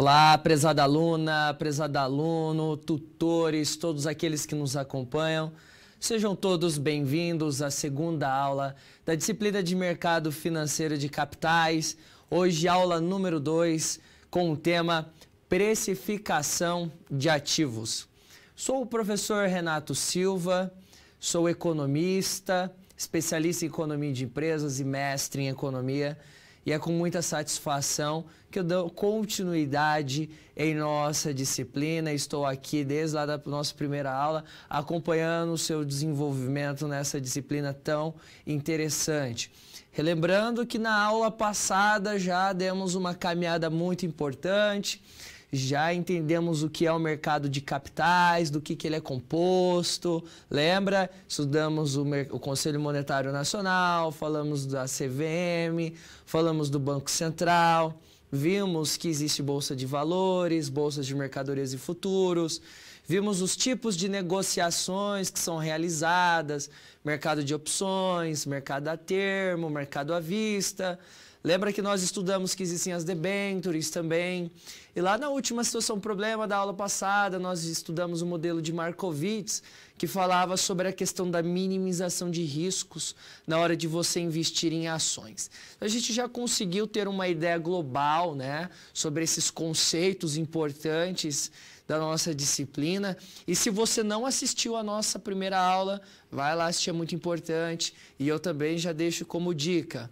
Olá, prezada aluna, prezada aluno, tutores, todos aqueles que nos acompanham. Sejam todos bem-vindos à segunda aula da disciplina de Mercado Financeiro de Capitais. Hoje, aula número 2, com o tema Precificação de Ativos. Sou o professor Renato Silva, sou economista, especialista em economia de empresas e mestre em economia e é com muita satisfação que eu dou continuidade em nossa disciplina. Estou aqui desde lá da nossa primeira aula acompanhando o seu desenvolvimento nessa disciplina tão interessante. Relembrando que na aula passada já demos uma caminhada muito importante já entendemos o que é o mercado de capitais, do que, que ele é composto, lembra? Estudamos o, o Conselho Monetário Nacional, falamos da CVM, falamos do Banco Central, vimos que existe bolsa de valores, bolsas de mercadorias e futuros, vimos os tipos de negociações que são realizadas, mercado de opções, mercado a termo, mercado à vista. Lembra que nós estudamos que existem as debentures também. E lá na última situação problema da aula passada, nós estudamos o modelo de Markowitz, que falava sobre a questão da minimização de riscos na hora de você investir em ações. A gente já conseguiu ter uma ideia global, né, sobre esses conceitos importantes da nossa disciplina. E se você não assistiu a nossa primeira aula, vai lá assistir, é muito importante. E eu também já deixo como dica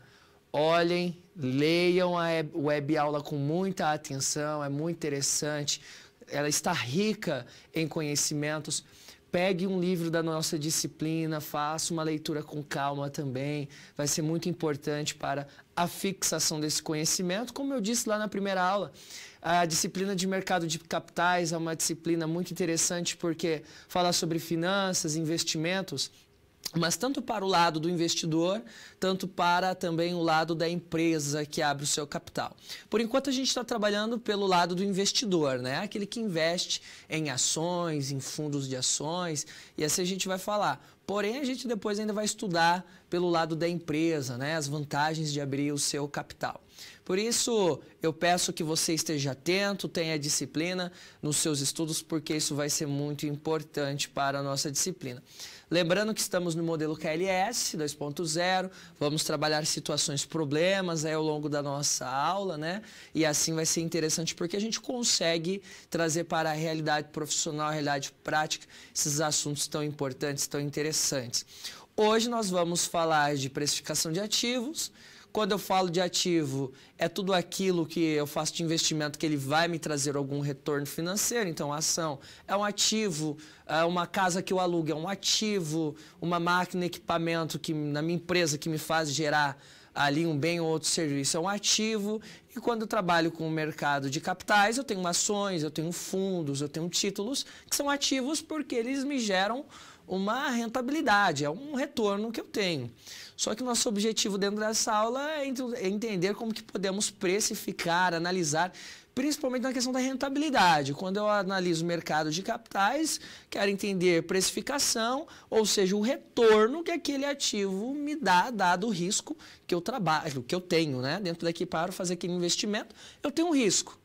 olhem, leiam a web aula com muita atenção, é muito interessante. Ela está rica em conhecimentos. Pegue um livro da nossa disciplina, faça uma leitura com calma também. Vai ser muito importante para a fixação desse conhecimento. Como eu disse lá na primeira aula, a disciplina de mercado de capitais é uma disciplina muito interessante porque fala sobre finanças, investimentos mas tanto para o lado do investidor, tanto para também o lado da empresa que abre o seu capital. Por enquanto a gente está trabalhando pelo lado do investidor, né? Aquele que investe em ações, em fundos de ações, e assim a gente vai falar. Porém, a gente depois ainda vai estudar pelo lado da empresa, né? As vantagens de abrir o seu capital. Por isso, eu peço que você esteja atento, tenha disciplina nos seus estudos, porque isso vai ser muito importante para a nossa disciplina. Lembrando que estamos no modelo KLS 2.0, vamos trabalhar situações, problemas aí ao longo da nossa aula, né? E assim vai ser interessante porque a gente consegue trazer para a realidade profissional, a realidade prática, esses assuntos tão importantes, tão interessantes. Hoje nós vamos falar de precificação de ativos, quando eu falo de ativo, é tudo aquilo que eu faço de investimento que ele vai me trazer algum retorno financeiro. Então, a ação é um ativo, é uma casa que eu alugo é um ativo, uma máquina, equipamento que na minha empresa que me faz gerar ali um bem ou outro serviço é um ativo. E quando eu trabalho com o mercado de capitais, eu tenho ações, eu tenho fundos, eu tenho títulos que são ativos porque eles me geram uma rentabilidade, é um retorno que eu tenho. Só que nosso objetivo dentro dessa aula é, é entender como que podemos precificar, analisar, principalmente na questão da rentabilidade. Quando eu analiso o mercado de capitais, quero entender precificação, ou seja, o retorno que aquele ativo me dá, dado o risco que eu trabalho, que eu tenho, né? Dentro daqui para fazer aquele investimento, eu tenho um risco.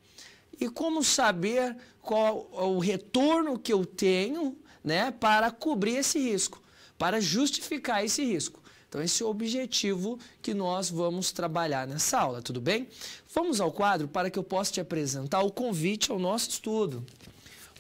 E como saber qual é o retorno que eu tenho, né, para cobrir esse risco, para justificar esse risco? Então, esse é o objetivo que nós vamos trabalhar nessa aula, tudo bem? Vamos ao quadro para que eu possa te apresentar o convite ao nosso estudo.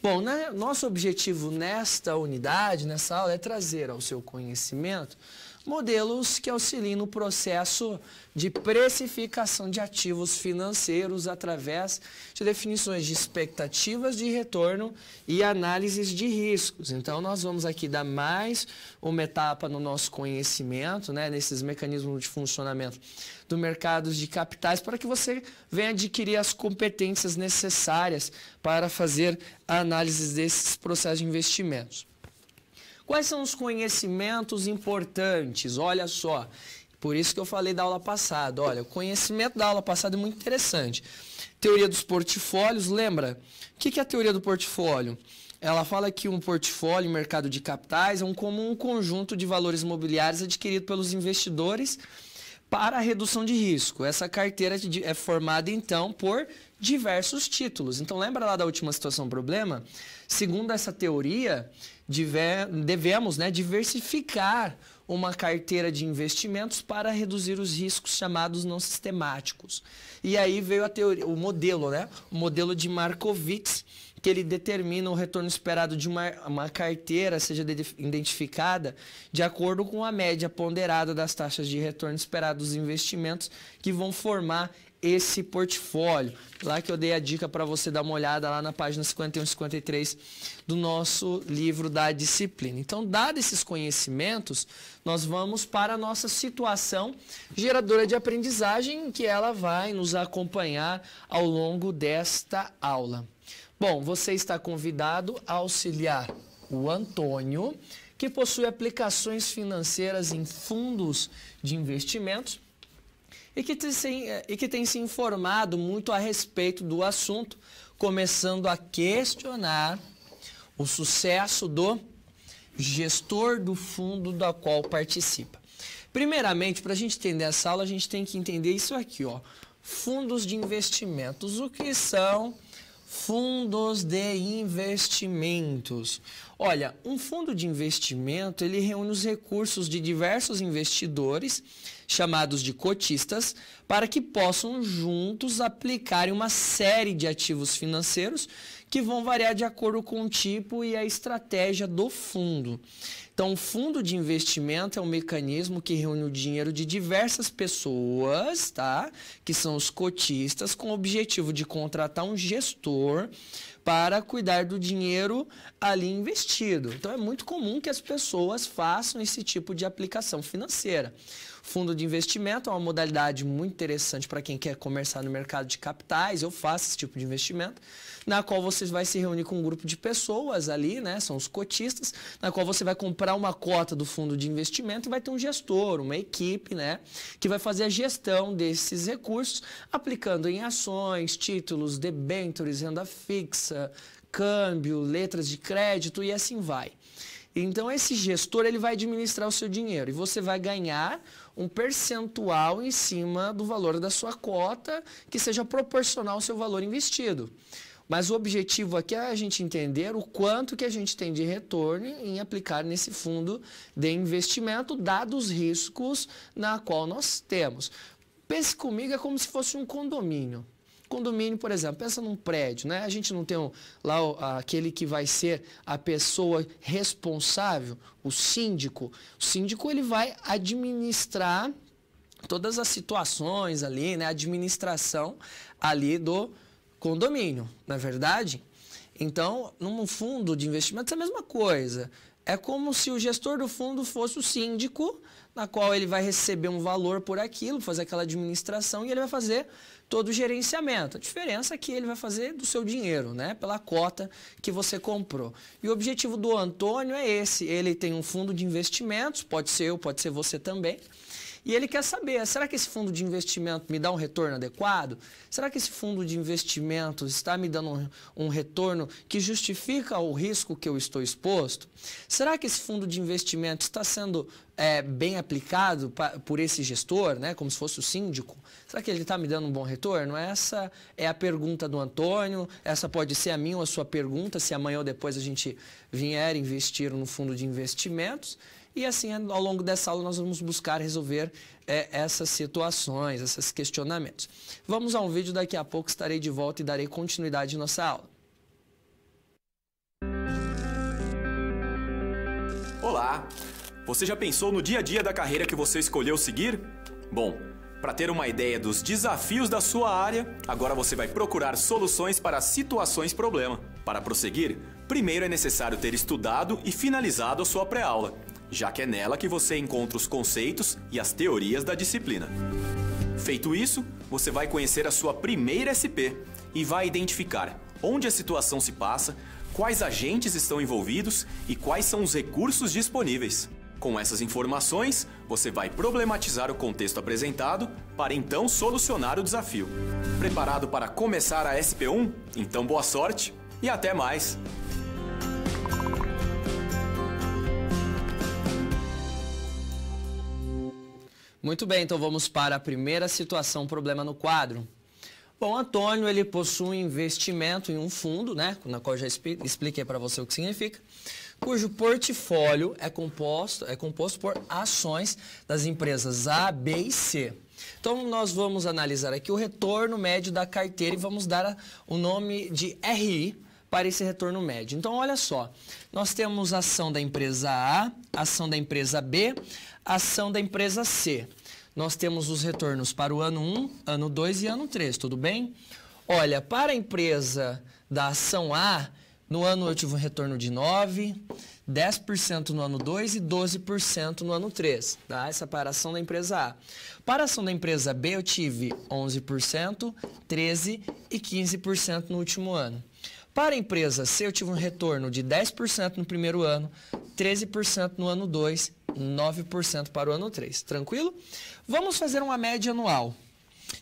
Bom, né, nosso objetivo nesta unidade, nessa aula, é trazer ao seu conhecimento modelos que auxiliam no processo de precificação de ativos financeiros através de definições de expectativas de retorno e análises de riscos. Então, nós vamos aqui dar mais uma etapa no nosso conhecimento, né, nesses mecanismos de funcionamento do mercado de capitais, para que você venha adquirir as competências necessárias para fazer análises desses processos de investimentos. Quais são os conhecimentos importantes? Olha só. Por isso que eu falei da aula passada. Olha, o conhecimento da aula passada é muito interessante. Teoria dos portfólios, lembra? O que é a teoria do portfólio? Ela fala que um portfólio em mercado de capitais é um comum conjunto de valores imobiliários adquirido pelos investidores para a redução de risco. Essa carteira é formada então por diversos títulos. Então lembra lá da última situação problema? Segundo essa teoria, devemos né, diversificar uma carteira de investimentos para reduzir os riscos chamados não sistemáticos. E aí veio a teoria, o modelo, né? O modelo de Markowitz, que ele determina o retorno esperado de uma, uma carteira seja de, identificada de acordo com a média ponderada das taxas de retorno esperado dos investimentos que vão formar esse portfólio. Lá que eu dei a dica para você dar uma olhada lá na página 51 e 53 do nosso livro da disciplina. Então, dados esses conhecimentos, nós vamos para a nossa situação geradora de aprendizagem, que ela vai nos acompanhar ao longo desta aula. Bom, você está convidado a auxiliar o Antônio, que possui aplicações financeiras em fundos de investimentos e que, e que tem se informado muito a respeito do assunto, começando a questionar o sucesso do gestor do fundo da qual participa. Primeiramente, para a gente entender essa aula, a gente tem que entender isso aqui, ó. Fundos de investimentos. O que são fundos de investimentos? Olha, um fundo de investimento, ele reúne os recursos de diversos investidores chamados de cotistas, para que possam juntos aplicarem uma série de ativos financeiros que vão variar de acordo com o tipo e a estratégia do fundo. Então, o fundo de investimento é um mecanismo que reúne o dinheiro de diversas pessoas, tá? Que são os cotistas, com o objetivo de contratar um gestor para cuidar do dinheiro ali investido. Então, é muito comum que as pessoas façam esse tipo de aplicação financeira. Fundo de investimento é uma modalidade muito interessante para quem quer começar no mercado de capitais. Eu faço esse tipo de investimento, na qual você vai se reunir com um grupo de pessoas ali, né? São os cotistas, na qual você vai comprar uma cota do fundo de investimento e vai ter um gestor, uma equipe, né? Que vai fazer a gestão desses recursos, aplicando em ações, títulos, debêntures, renda fixa, câmbio, letras de crédito e assim vai. Então esse gestor ele vai administrar o seu dinheiro e você vai ganhar um percentual em cima do valor da sua cota que seja proporcional ao seu valor investido. Mas o objetivo aqui é a gente entender o quanto que a gente tem de retorno em aplicar nesse fundo de investimento, dados os riscos na qual nós temos. Pense comigo é como se fosse um condomínio. Condomínio, por exemplo, pensa num prédio, né? A gente não tem um, lá aquele que vai ser a pessoa responsável, o síndico. O síndico ele vai administrar todas as situações ali, né? A administração ali do condomínio, na é verdade. Então, num fundo de investimento é a mesma coisa. É como se o gestor do fundo fosse o síndico, na qual ele vai receber um valor por aquilo, fazer aquela administração e ele vai fazer todo o gerenciamento. A diferença é que ele vai fazer do seu dinheiro, né? Pela cota que você comprou. E o objetivo do Antônio é esse. Ele tem um fundo de investimentos, pode ser eu, pode ser você também. E ele quer saber, será que esse fundo de investimento me dá um retorno adequado? Será que esse fundo de investimento está me dando um, um retorno que justifica o risco que eu estou exposto? Será que esse fundo de investimento está sendo é, bem aplicado pra, por esse gestor, né, como se fosse o síndico? Será que ele está me dando um bom retorno? Essa é a pergunta do Antônio, essa pode ser a minha ou a sua pergunta, se amanhã ou depois a gente vier investir no fundo de investimentos. E assim, é, ao longo dessa aula, nós vamos buscar resolver é, essas situações, esses questionamentos. Vamos a um vídeo, daqui a pouco estarei de volta e darei continuidade à nossa aula. Olá! Você já pensou no dia a dia da carreira que você escolheu seguir? Bom, para ter uma ideia dos desafios da sua área, agora você vai procurar soluções para situações problema. Para prosseguir, primeiro é necessário ter estudado e finalizado a sua pré-aula já que é nela que você encontra os conceitos e as teorias da disciplina. Feito isso, você vai conhecer a sua primeira SP e vai identificar onde a situação se passa, quais agentes estão envolvidos e quais são os recursos disponíveis. Com essas informações, você vai problematizar o contexto apresentado para então solucionar o desafio. Preparado para começar a SP1? Então boa sorte e até mais! Muito bem, então vamos para a primeira situação, problema no quadro. Bom, Antônio, ele possui um investimento em um fundo, né, na qual já expliquei para você o que significa, cujo portfólio é composto, é composto por ações das empresas A, B e C. Então, nós vamos analisar aqui o retorno médio da carteira e vamos dar a, o nome de RI para esse retorno médio. Então, olha só, nós temos ação da empresa A, ação da empresa B, Ação da empresa C. Nós temos os retornos para o ano 1, ano 2 e ano 3, tudo bem? Olha, para a empresa da ação A, no ano eu tive um retorno de 9, 10% no ano 2 e 12% no ano 3, tá? Essa é para a ação da empresa A. Para a ação da empresa B eu tive 11%, 13% e 15% no último ano. Para a empresa, se eu tive um retorno de 10% no primeiro ano, 13% no ano 2, 9% para o ano 3. Tranquilo? Vamos fazer uma média anual.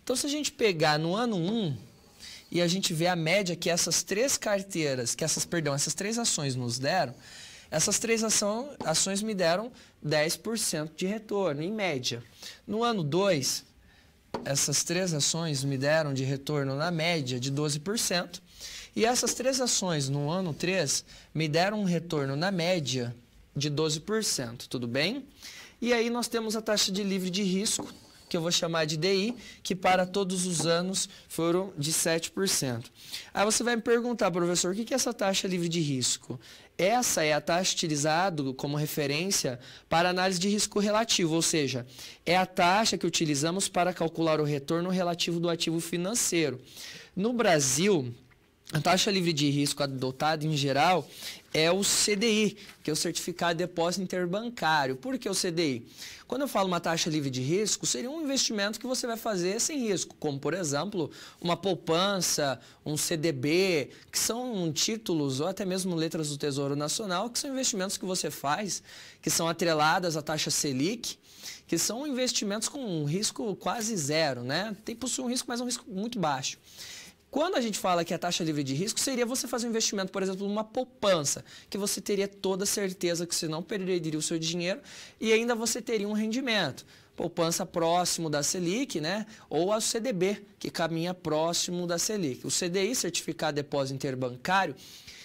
Então, se a gente pegar no ano 1 e a gente ver a média que essas três carteiras, que essas, perdão, essas três ações nos deram, essas três ação, ações me deram 10% de retorno, em média. No ano 2, essas três ações me deram de retorno na média de 12%. E essas três ações no ano 3 me deram um retorno na média de 12%, tudo bem? E aí nós temos a taxa de livre de risco, que eu vou chamar de DI, que para todos os anos foram de 7%. Aí você vai me perguntar, professor, o que é essa taxa livre de risco? Essa é a taxa utilizada como referência para análise de risco relativo, ou seja, é a taxa que utilizamos para calcular o retorno relativo do ativo financeiro. No Brasil, a taxa livre de risco adotada em geral é o CDI, que é o Certificado de Depósito Interbancário. Por que o CDI? Quando eu falo uma taxa livre de risco, seria um investimento que você vai fazer sem risco, como por exemplo uma poupança, um CDB, que são títulos ou até mesmo letras do Tesouro Nacional, que são investimentos que você faz, que são atreladas à taxa Selic, que são investimentos com um risco quase zero, né? Tem, possui um risco, mas um risco muito baixo. Quando a gente fala que a taxa livre de risco, seria você fazer um investimento, por exemplo, numa poupança, que você teria toda certeza que você não perderia o seu dinheiro e ainda você teria um rendimento. Poupança próximo da Selic, né? Ou a CDB, que caminha próximo da Selic. O CDI, Certificado de Depósito Interbancário,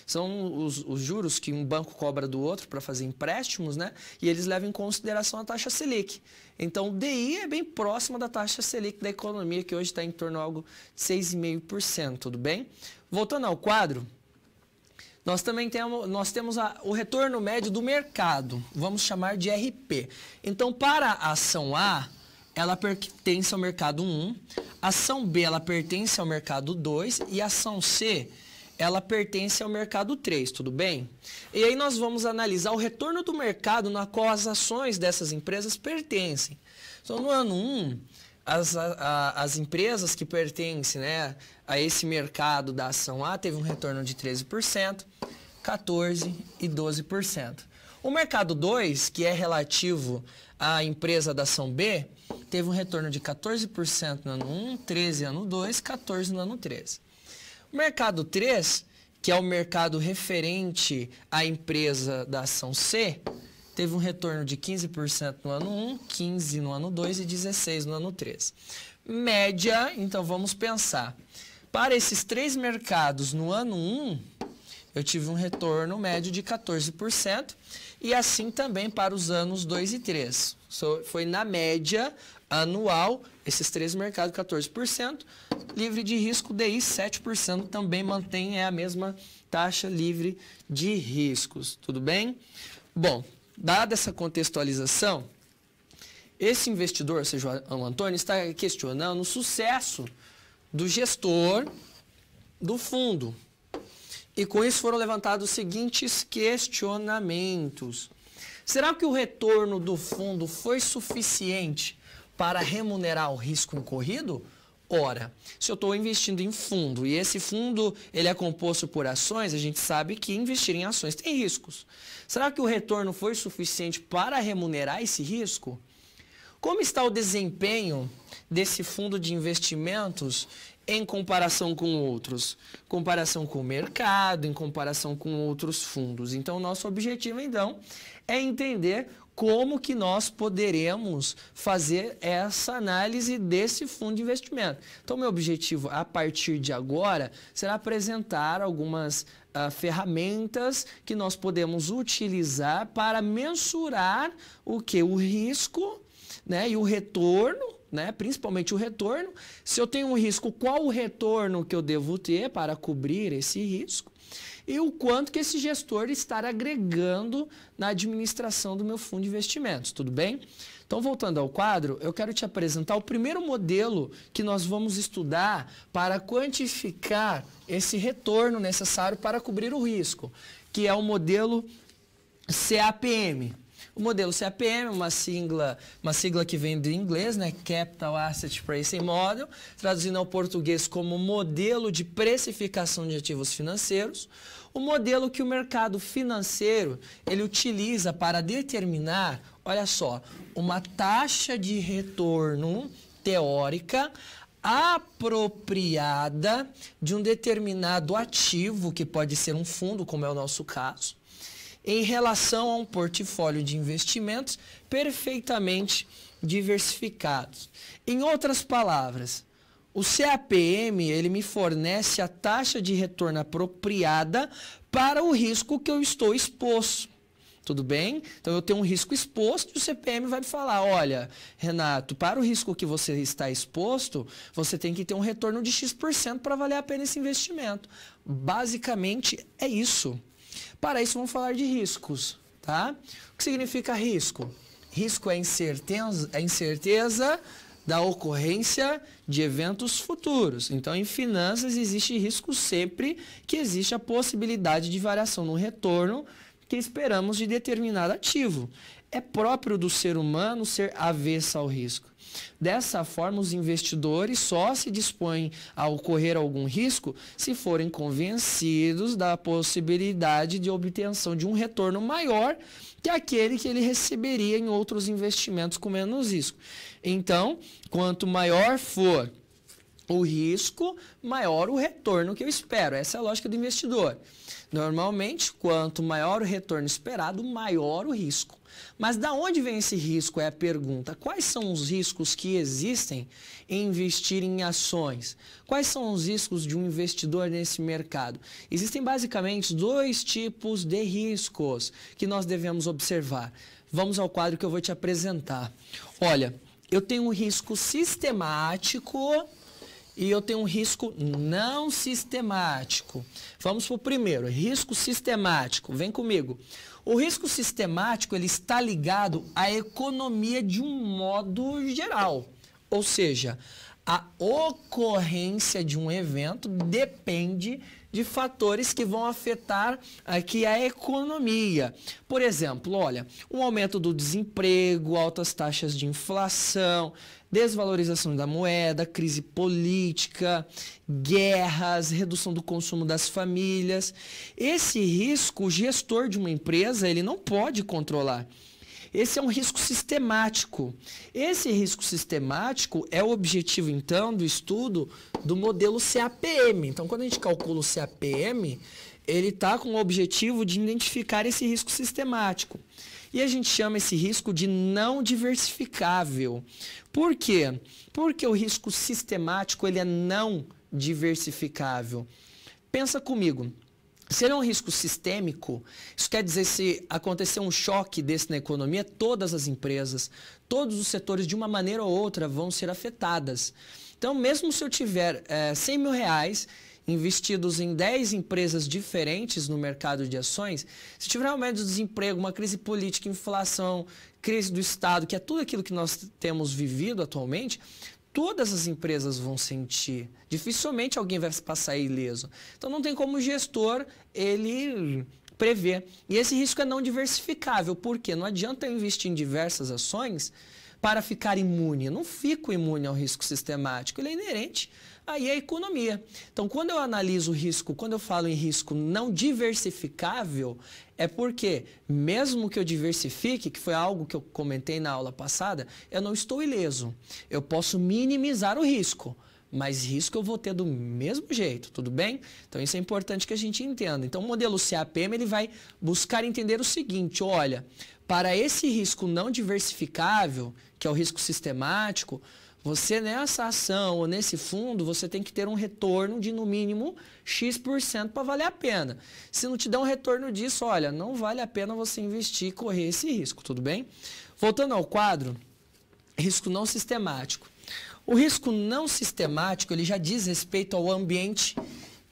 são os, os juros que um banco cobra do outro para fazer empréstimos, né? E eles levam em consideração a taxa Selic. Então, o DI é bem próximo da taxa Selic da economia, que hoje está em torno de algo de 6,5%, tudo bem? Voltando ao quadro, nós também temos, nós temos a, o retorno médio do mercado, vamos chamar de RP. Então, para a ação A, ela pertence ao mercado 1, ação B ela pertence ao mercado 2 e ação C ela pertence ao mercado 3, tudo bem? E aí nós vamos analisar o retorno do mercado na qual as ações dessas empresas pertencem. Então, no ano 1, as, a, as empresas que pertencem né, a esse mercado da ação A teve um retorno de 13%, 14% e 12%. O mercado 2, que é relativo à empresa da ação B, teve um retorno de 14% no ano 1, 13% no ano 2, 14% no ano 13. Mercado 3, que é o mercado referente à empresa da ação C, teve um retorno de 15% no ano 1, 15% no ano 2 e 16% no ano 3. Média, então vamos pensar. Para esses três mercados no ano 1, eu tive um retorno médio de 14% e assim também para os anos 2 e 3. So, foi na média anual, esses três mercados 14%, livre de risco DI 7% também mantém é a mesma taxa livre de riscos, tudo bem? Bom, dada essa contextualização, esse investidor, ou seja, o Antônio, está questionando o sucesso do gestor do fundo. E com isso foram levantados os seguintes questionamentos. Será que o retorno do fundo foi suficiente para remunerar o risco incorrido? Ora, se eu estou investindo em fundo e esse fundo ele é composto por ações, a gente sabe que investir em ações tem riscos. Será que o retorno foi suficiente para remunerar esse risco? Como está o desempenho desse fundo de investimentos em comparação com outros? Comparação com o mercado, em comparação com outros fundos. Então, nosso objetivo, então, é entender como que nós poderemos fazer essa análise desse fundo de investimento. Então, meu objetivo a partir de agora será apresentar algumas Uh, ferramentas que nós podemos utilizar para mensurar o que o risco, né, e o retorno, né, principalmente o retorno. Se eu tenho um risco, qual o retorno que eu devo ter para cobrir esse risco? e o quanto que esse gestor está agregando na administração do meu fundo de investimentos, tudo bem? Então, voltando ao quadro, eu quero te apresentar o primeiro modelo que nós vamos estudar para quantificar esse retorno necessário para cobrir o risco, que é o modelo CAPM, o modelo CAPM, uma sigla, uma sigla que vem do inglês, né? Capital Asset Pricing Model, traduzindo ao português como modelo de precificação de ativos financeiros. O modelo que o mercado financeiro ele utiliza para determinar, olha só, uma taxa de retorno teórica apropriada de um determinado ativo, que pode ser um fundo, como é o nosso caso, em relação a um portfólio de investimentos perfeitamente diversificados. Em outras palavras, o CAPM ele me fornece a taxa de retorno apropriada para o risco que eu estou exposto. Tudo bem? Então eu tenho um risco exposto e o CPM vai me falar: olha, Renato, para o risco que você está exposto, você tem que ter um retorno de X% para valer a pena esse investimento. Basicamente é isso. Para isso, vamos falar de riscos, tá? O que significa risco? Risco é incerteza, é incerteza da ocorrência de eventos futuros. Então, em finanças, existe risco sempre que existe a possibilidade de variação no retorno que esperamos de determinado ativo. É próprio do ser humano ser avesso ao risco. Dessa forma, os investidores só se dispõem a ocorrer algum risco se forem convencidos da possibilidade de obtenção de um retorno maior que aquele que ele receberia em outros investimentos com menos risco. Então, quanto maior for o risco, maior o retorno que eu espero. Essa é a lógica do investidor. Normalmente, quanto maior o retorno esperado, maior o risco. Mas da onde vem esse risco é a pergunta. Quais são os riscos que existem em investir em ações? Quais são os riscos de um investidor nesse mercado? Existem basicamente dois tipos de riscos que nós devemos observar. Vamos ao quadro que eu vou te apresentar. Olha, eu tenho um risco sistemático e eu tenho um risco não sistemático. Vamos para o primeiro, risco sistemático. Vem comigo. O risco sistemático ele está ligado à economia de um modo geral, ou seja, a ocorrência de um evento depende de fatores que vão afetar aqui a economia. Por exemplo, olha, um aumento do desemprego, altas taxas de inflação, desvalorização da moeda, crise política, guerras, redução do consumo das famílias. Esse risco, o gestor de uma empresa, ele não pode controlar. Esse é um risco sistemático. Esse risco sistemático é o objetivo, então, do estudo do modelo CAPM. Então, quando a gente calcula o CAPM, ele está com o objetivo de identificar esse risco sistemático. E a gente chama esse risco de não diversificável. Por quê? Porque o risco sistemático ele é não diversificável. Pensa comigo. Será um risco sistêmico, isso quer dizer se acontecer um choque desse na economia, todas as empresas, todos os setores, de uma maneira ou outra, vão ser afetadas. Então, mesmo se eu tiver é, eh, 100 mil reais investidos em 10 empresas diferentes no mercado de ações, se tiver aumento do desemprego, uma crise política, inflação, crise do Estado, que é tudo aquilo que nós temos vivido atualmente, todas as empresas vão sentir. Dificilmente alguém vai passar ileso. Então não tem como o gestor ele prever. E esse risco é não diversificável, porque não adianta eu investir em diversas ações para ficar imune. Eu não fico imune ao risco sistemático, ele é inerente aí é economia. Então, quando eu analiso o risco, quando eu falo em risco não diversificável, é porque, mesmo que eu diversifique, que foi algo que eu comentei na aula passada, eu não estou ileso. Eu posso minimizar o risco mas risco eu vou ter do mesmo jeito, tudo bem? Então isso é importante que a gente entenda. Então o modelo CAPM ele vai buscar entender o seguinte, olha, para esse risco não diversificável, que é o risco sistemático, você nessa ação ou nesse fundo, você tem que ter um retorno de no mínimo X% para valer a pena. Se não te der um retorno disso, olha, não vale a pena você investir e correr esse risco, tudo bem? Voltando ao quadro, risco não sistemático. O risco não sistemático, ele já diz respeito ao ambiente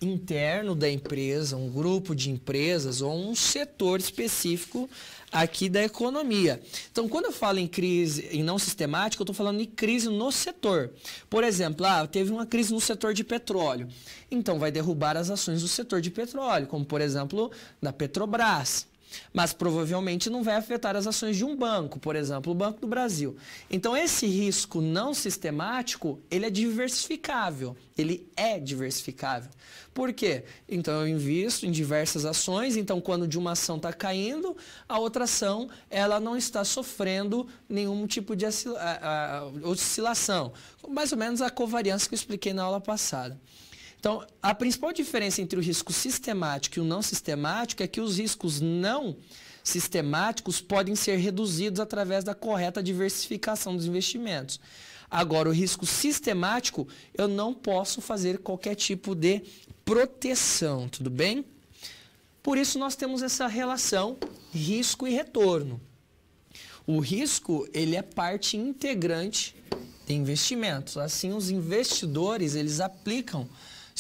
interno da empresa, um grupo de empresas ou um setor específico aqui da economia. Então, quando eu falo em crise e não sistemática, eu estou falando em crise no setor. Por exemplo, ah, teve uma crise no setor de petróleo. Então, vai derrubar as ações do setor de petróleo, como por exemplo da Petrobras mas provavelmente não vai afetar as ações de um banco, por exemplo, o Banco do Brasil. Então esse risco não sistemático, ele é diversificável, ele é diversificável. Por quê? Então eu invisto em diversas ações, então quando de uma ação está caindo, a outra ação ela não está sofrendo nenhum tipo de oscilação, mais ou menos a covariância que eu expliquei na aula passada. Então, a principal diferença entre o risco sistemático e o não sistemático é que os riscos não sistemáticos podem ser reduzidos através da correta diversificação dos investimentos. Agora, o risco sistemático, eu não posso fazer qualquer tipo de proteção, tudo bem? Por isso, nós temos essa relação risco e retorno. O risco, ele é parte integrante de investimentos. Assim, os investidores, eles aplicam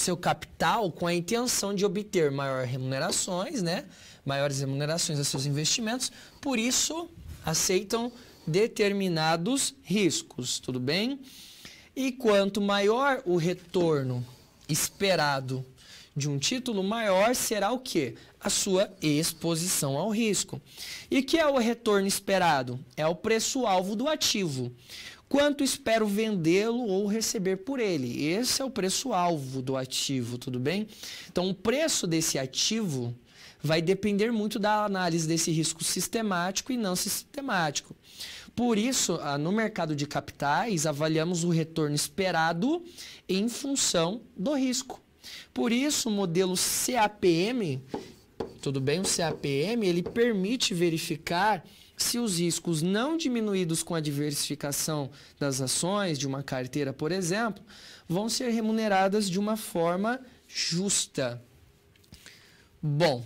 seu capital com a intenção de obter maiores remunerações, né? Maiores remunerações a seus investimentos. Por isso, aceitam determinados riscos, tudo bem? E quanto maior o retorno esperado de um título, maior será o que? A sua exposição ao risco. E que é o retorno esperado? É o preço-alvo do ativo quanto espero vendê-lo ou receber por ele. Esse é o preço-alvo do ativo, tudo bem? Então, o preço desse ativo vai depender muito da análise desse risco sistemático e não sistemático. Por isso, ah, no mercado de capitais, avaliamos o retorno esperado em função do risco. Por isso, o modelo CAPM tudo bem, o CAPM ele permite verificar se os riscos não diminuídos com a diversificação das ações de uma carteira, por exemplo, vão ser remuneradas de uma forma justa. Bom,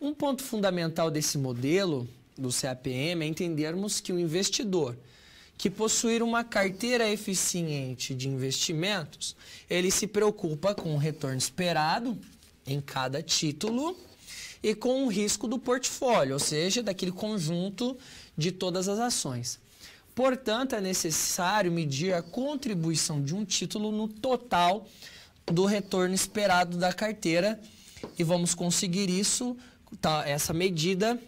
um ponto fundamental desse modelo do CAPM é entendermos que o investidor que possuir uma carteira eficiente de investimentos, ele se preocupa com o retorno esperado em cada título e com o risco do portfólio, ou seja, daquele conjunto de todas as ações. Portanto, é necessário medir a contribuição de um título no total do retorno esperado da carteira e vamos conseguir isso, tá, essa medida,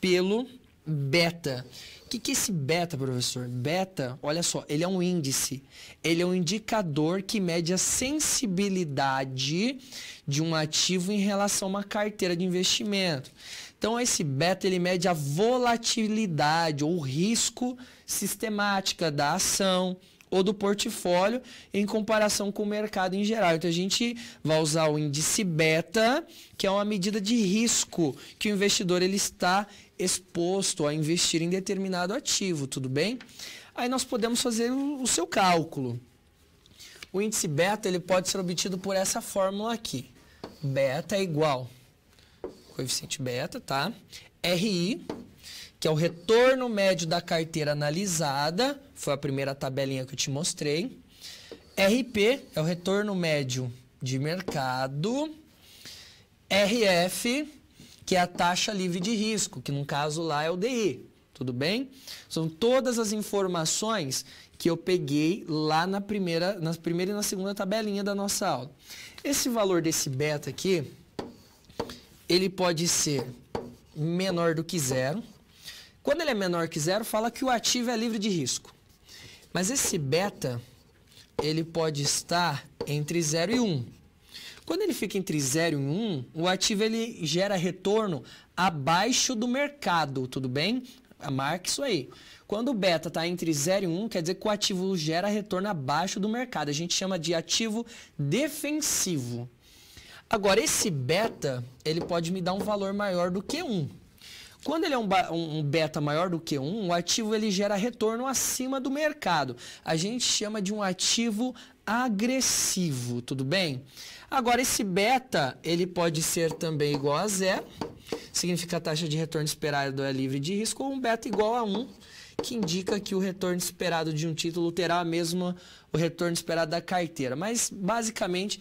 pelo beta que, que é esse beta, professor? Beta, olha só, ele é um índice. Ele é um indicador que mede a sensibilidade de um ativo em relação a uma carteira de investimento. Então, esse beta ele mede a volatilidade ou risco sistemática da ação ou do portfólio em comparação com o mercado em geral. Então a gente vai usar o índice beta, que é uma medida de risco que o investidor ele está exposto a investir em determinado ativo, tudo bem? Aí nós podemos fazer o, seu cálculo. O índice beta ele pode ser obtido por essa fórmula aqui. Beta é igual coeficiente beta, tá? RI, que é o retorno médio da carteira analisada, foi a primeira tabelinha que eu te mostrei. RP é o retorno médio de mercado. RF que é a taxa livre de risco, que no caso lá é o DI. Tudo bem? São todas as informações que eu peguei lá na primeira, na primeira e na segunda tabelinha da nossa aula. Esse valor desse beta aqui, ele pode ser menor do que zero. Quando ele é menor que zero, fala que o ativo é livre de risco. Mas esse beta, ele pode estar entre 0 e 1. Um. Quando ele fica entre 0 e 1, um, o ativo ele gera retorno abaixo do mercado, tudo bem? Marque isso aí. Quando o beta está entre 0 e 1, um, quer dizer que o ativo gera retorno abaixo do mercado. A gente chama de ativo defensivo. Agora, esse beta, ele pode me dar um valor maior do que 1. Um. Quando ele é um, um, beta maior do que 1, um, o ativo ele gera retorno acima do mercado. A gente chama de um ativo agressivo, tudo bem? Agora, esse beta, ele pode ser também igual a zero, significa a taxa de retorno esperado é livre de risco, ou um beta igual a 1, que indica que o retorno esperado de um título terá a mesma o retorno esperado da carteira. Mas, basicamente,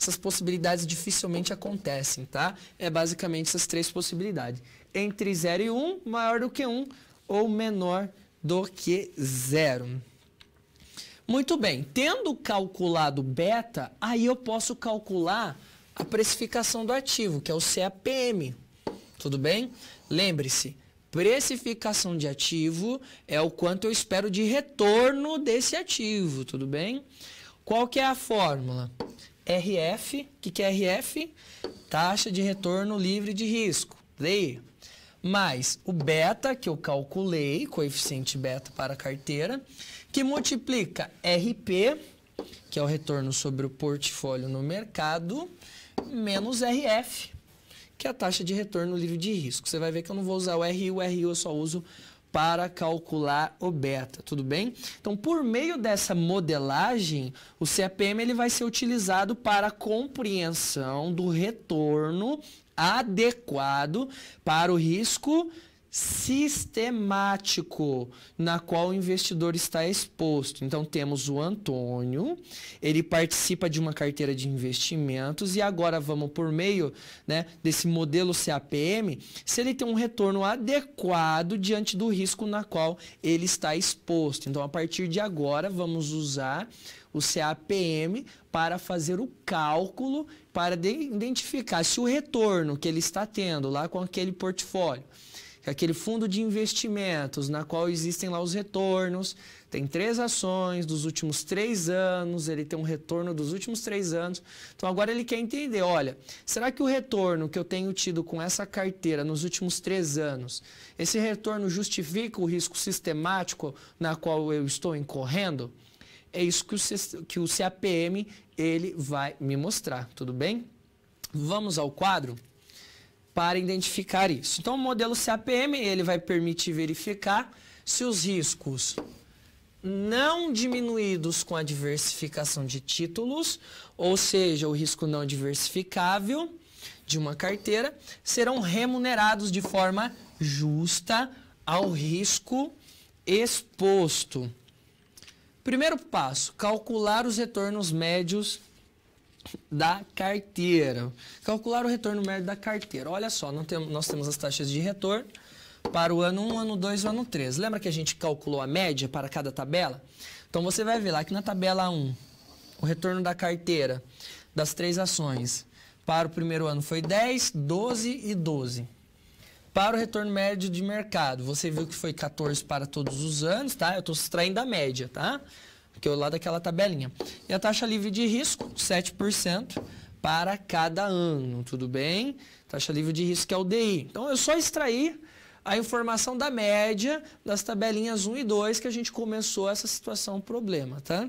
essas possibilidades dificilmente acontecem, tá? É basicamente essas três possibilidades. Entre 0 e 1, um, maior do que 1 um, ou menor do que 0. Muito bem, tendo calculado beta, aí eu posso calcular a precificação do ativo, que é o CAPM. Tudo bem? Lembre-se, precificação de ativo é o quanto eu espero de retorno desse ativo, tudo bem? Qual que é a fórmula? RF, o que, que é RF? Taxa de retorno livre de risco. Leia. Mais o beta que eu calculei, coeficiente beta para a carteira, que multiplica RP, que é o retorno sobre o portfólio no mercado, menos RF, que é a taxa de retorno livre de risco. Você vai ver que eu não vou usar o RI, o RI eu só uso para calcular o beta, tudo bem? Então, por meio dessa modelagem, o CPM ele vai ser utilizado para a compreensão do retorno adequado para o risco sistemático na qual o investidor está exposto. Então temos o Antônio, ele participa de uma carteira de investimentos e agora vamos por meio, né, desse modelo CAPM, se ele tem um retorno adequado diante do risco na qual ele está exposto. Então a partir de agora vamos usar o CAPM para fazer o cálculo para identificar se o retorno que ele está tendo lá com aquele portfólio é aquele fundo de investimentos na qual existem lá os retornos, tem três ações dos últimos três anos, ele tem um retorno dos últimos três anos. Então agora ele quer entender, olha, será que o retorno que eu tenho tido com essa carteira nos últimos três anos, esse retorno justifica o risco sistemático na qual eu estou incorrendo? É isso que o, que o CAPM ele vai me mostrar, tudo bem? Vamos ao quadro? para identificar isso. Então, o modelo CAPM ele vai permitir verificar se os riscos não diminuídos com a diversificação de títulos, ou seja, o risco não diversificável de uma carteira, serão remunerados de forma justa ao risco exposto. Primeiro passo: calcular os retornos médios da carteira. Calcular o retorno médio da carteira. Olha só, tem, nós temos as taxas de retorno para o ano 1, ano 2 e ano 3. Lembra que a gente calculou a média para cada tabela? Então você vai ver lá que na tabela 1, o retorno da carteira das três ações para o primeiro ano foi 10, 12 e 12. Para o retorno médio de mercado, você viu que foi 14 para todos os anos, tá? Eu estou extraindo a média, tá? que é o lado daquela é tabelinha. E a taxa livre de risco, 7% para cada ano, tudo bem? Taxa livre de risco é o DI. Então, eu só extraí a informação da média das tabelinhas 1 e 2 que a gente começou essa situação problema, tá?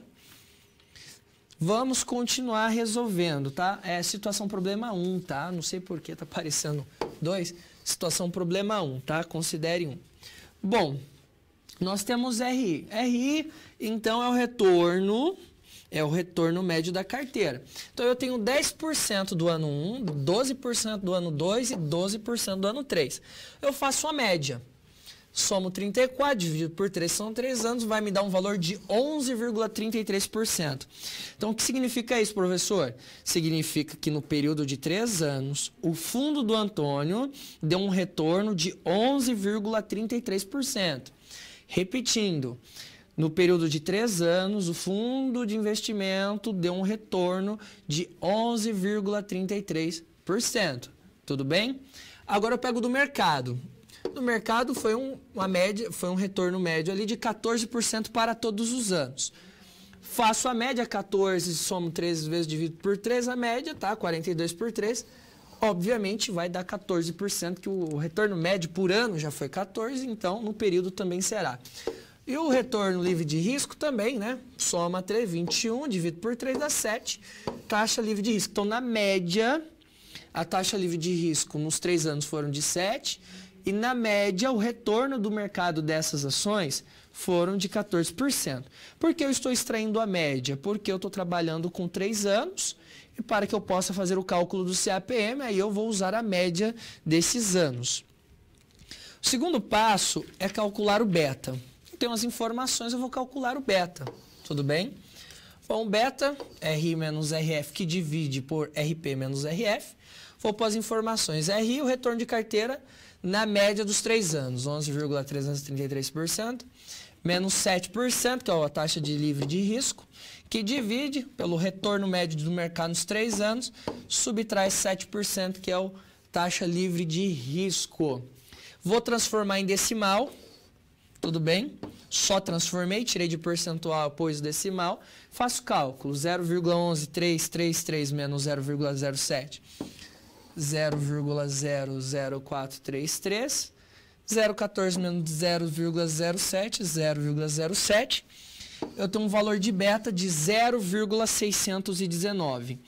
Vamos continuar resolvendo, tá? É situação problema 1, tá? Não sei por que tá aparecendo 2. Situação problema 1, tá? Considere 1. Bom, nós temos RI. RI, então, é o retorno, é o retorno médio da carteira. Então, eu tenho 10% do ano 1, 12% do ano 2 e 12% do ano 3. Eu faço a média. Somo 34, dividido por 3, são 3 anos, vai me dar um valor de 11,33%. Então, o que significa isso, professor? Significa que no período de 3 anos, o fundo do Antônio deu um retorno de 11,33%. Repetindo, no período de três anos, o fundo de investimento deu um retorno de 11,33%. Tudo bem? Agora eu pego do mercado. No mercado foi um, uma média, foi um retorno médio ali de 14% para todos os anos. Faço a média 14, somo 13 vezes dividido por 3, a média, tá? 42 por 3 obviamente vai dar 14%, que o retorno médio por ano já foi 14%, então no período também será. E o retorno livre de risco também, né? Soma 3, 21, dividido por 3 dá 7, taxa livre de risco. Então, na média, a taxa livre de risco nos três anos foram de 7, e na média o retorno do mercado dessas ações foram de 14%. Por que eu estou extraindo a média? Porque eu estou trabalhando com três anos e para que eu possa fazer o cálculo do CAPM, aí eu vou usar a média desses anos. O segundo passo é calcular o beta. Eu tenho as informações, eu vou calcular o beta. Tudo bem? Bom, beta, R menos RF, que divide por RP menos RF. Vou pôr as informações. R o retorno de carteira na média dos três anos, 11,333%, menos 7%, que é a taxa de livre de risco, que divide pelo retorno médio do mercado nos três anos, subtrai 7%, que é o taxa livre de risco. Vou transformar em decimal, tudo bem? Só transformei, tirei de percentual, pôs o decimal. Faço cálculo, 0,11333 menos 0,07. 0,00433, 0,14 menos 0,07, 0,07 eu tenho um valor de beta de 0,619.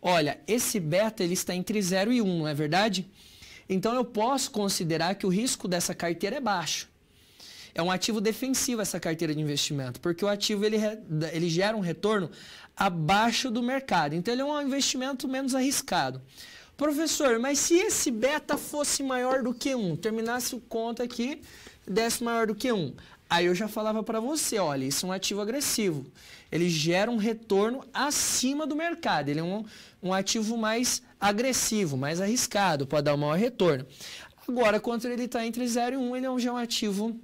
Olha, esse beta ele está entre 0 e 1, não é verdade? Então eu posso considerar que o risco dessa carteira é baixo. É um ativo defensivo essa carteira de investimento, porque o ativo ele, ele gera um retorno abaixo do mercado. Então ele é um investimento menos arriscado. Professor, mas se esse beta fosse maior do que 1, terminasse o conta aqui, desse maior do que 1, Aí eu já falava para você, olha, isso é um ativo agressivo. Ele gera um retorno acima do mercado. Ele é um, um ativo mais agressivo, mais arriscado, pode dar um maior retorno. Agora, quando ele está entre 0 e 1, um, ele é um, já é um ativo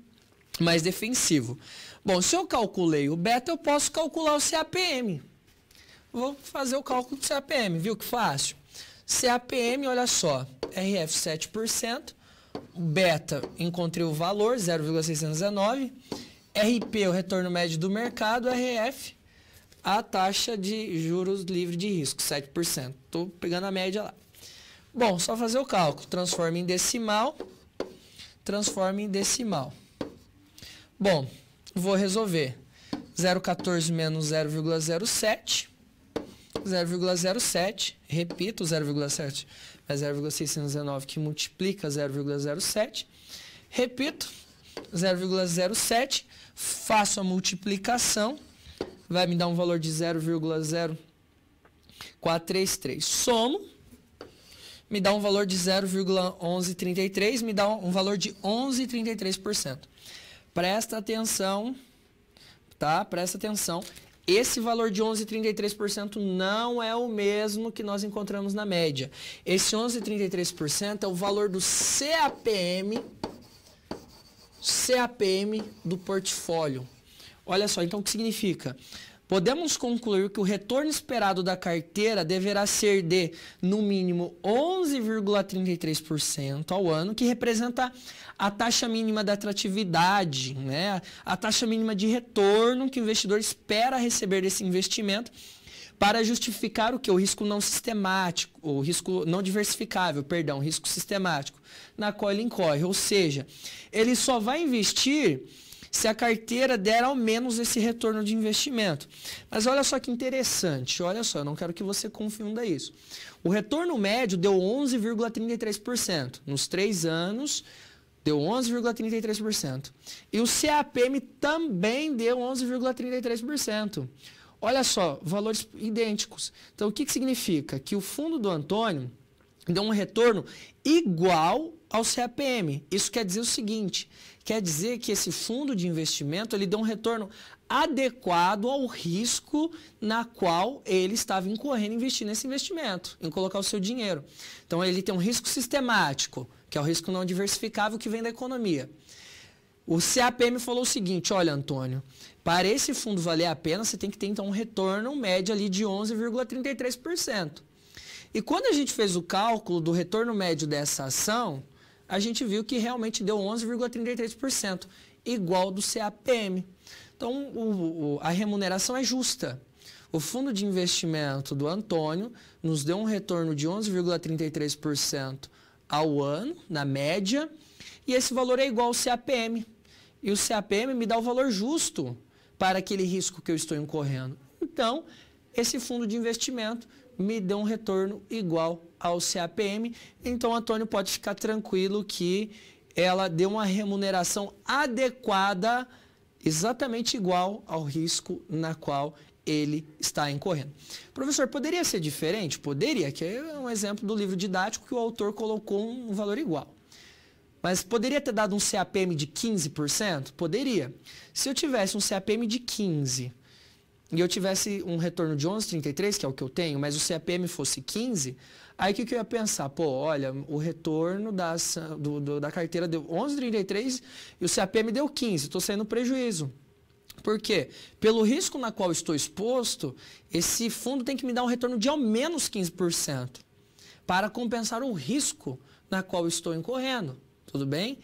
mais defensivo. Bom, se eu calculei o beta, eu posso calcular o CAPM. Vou fazer o cálculo do CAPM, viu que fácil? CAPM, olha só, RF 7%, beta, encontrei o valor, 0,619. RP, o retorno médio do mercado, RF, a taxa de juros livre de risco, 7%. Estou pegando a média lá. Bom, só fazer o cálculo. Transforma em decimal. Transforma em decimal. Bom, vou resolver. 0,14 menos 0,07. 0,07. Repito, 0,07 é 0,619 que multiplica 0,07. Repito, 0,07, faço a multiplicação, vai me dar um valor de 0,0433. Somo, me dá um valor de 0,1133, me dá um valor de 11,33%. Presta atenção, tá? Presta atenção esse valor de 11,33% não é o mesmo que nós encontramos na média. Esse 11,33% é o valor do CAPM, CAPM do portfólio. Olha só, então o que significa? Podemos concluir que o retorno esperado da carteira deverá ser de, no mínimo, 11,33% ao ano, que representa a taxa mínima da atratividade, né? a taxa mínima de retorno que o investidor espera receber desse investimento para justificar o que? O risco não sistemático, o risco não diversificável, perdão, risco sistemático, na qual ele incorre. Ou seja, ele só vai investir se a carteira der ao menos esse retorno de investimento. Mas olha só que interessante, olha só, eu não quero que você confunda isso. O retorno médio deu 11,33% nos três anos, deu 11,33%. E o CAPM também deu 11,33%. Olha só, valores idênticos. Então, o que, que significa? Que o fundo do Antônio deu um retorno igual ao CAPM. Isso quer dizer o seguinte, quer dizer que esse fundo de investimento ele dá um retorno adequado ao risco na qual ele estava incorrendo investir nesse investimento, em colocar o seu dinheiro. Então ele tem um risco sistemático, que é o risco não diversificável que vem da economia. O CAPM falou o seguinte, olha Antônio, para esse fundo valer a pena, você tem que ter então um retorno médio ali de 11,33%. E quando a gente fez o cálculo do retorno médio dessa ação, a gente viu que realmente deu 11,33%, igual do CAPM. Então, o, o, a remuneração é justa. O fundo de investimento do Antônio nos deu um retorno de 11,33% ao ano, na média, e esse valor é igual ao CAPM. E o CAPM me dá o valor justo para aquele risco que eu estou incorrendo. Então, esse fundo de investimento me deu um retorno igual ao CAPM. Então, Antônio pode ficar tranquilo que ela deu uma remuneração adequada, exatamente igual ao risco na qual ele está incorrendo. Professor, poderia ser diferente? Poderia, que é um exemplo do livro didático que o autor colocou um valor igual. Mas poderia ter dado um CAPM de 15%? Poderia. Se eu tivesse um CAPM de 15%, e eu tivesse um retorno de 11,33, que é o que eu tenho, mas o CAPM fosse 15, aí o que, que eu ia pensar? Pô, olha, o retorno da, do, do, da carteira deu 11,33 e o CAPM deu 15, estou saindo prejuízo. Por quê? Pelo risco na qual estou exposto, esse fundo tem que me dar um retorno de ao menos 15% para compensar o risco na qual estou incorrendo. Tudo bem?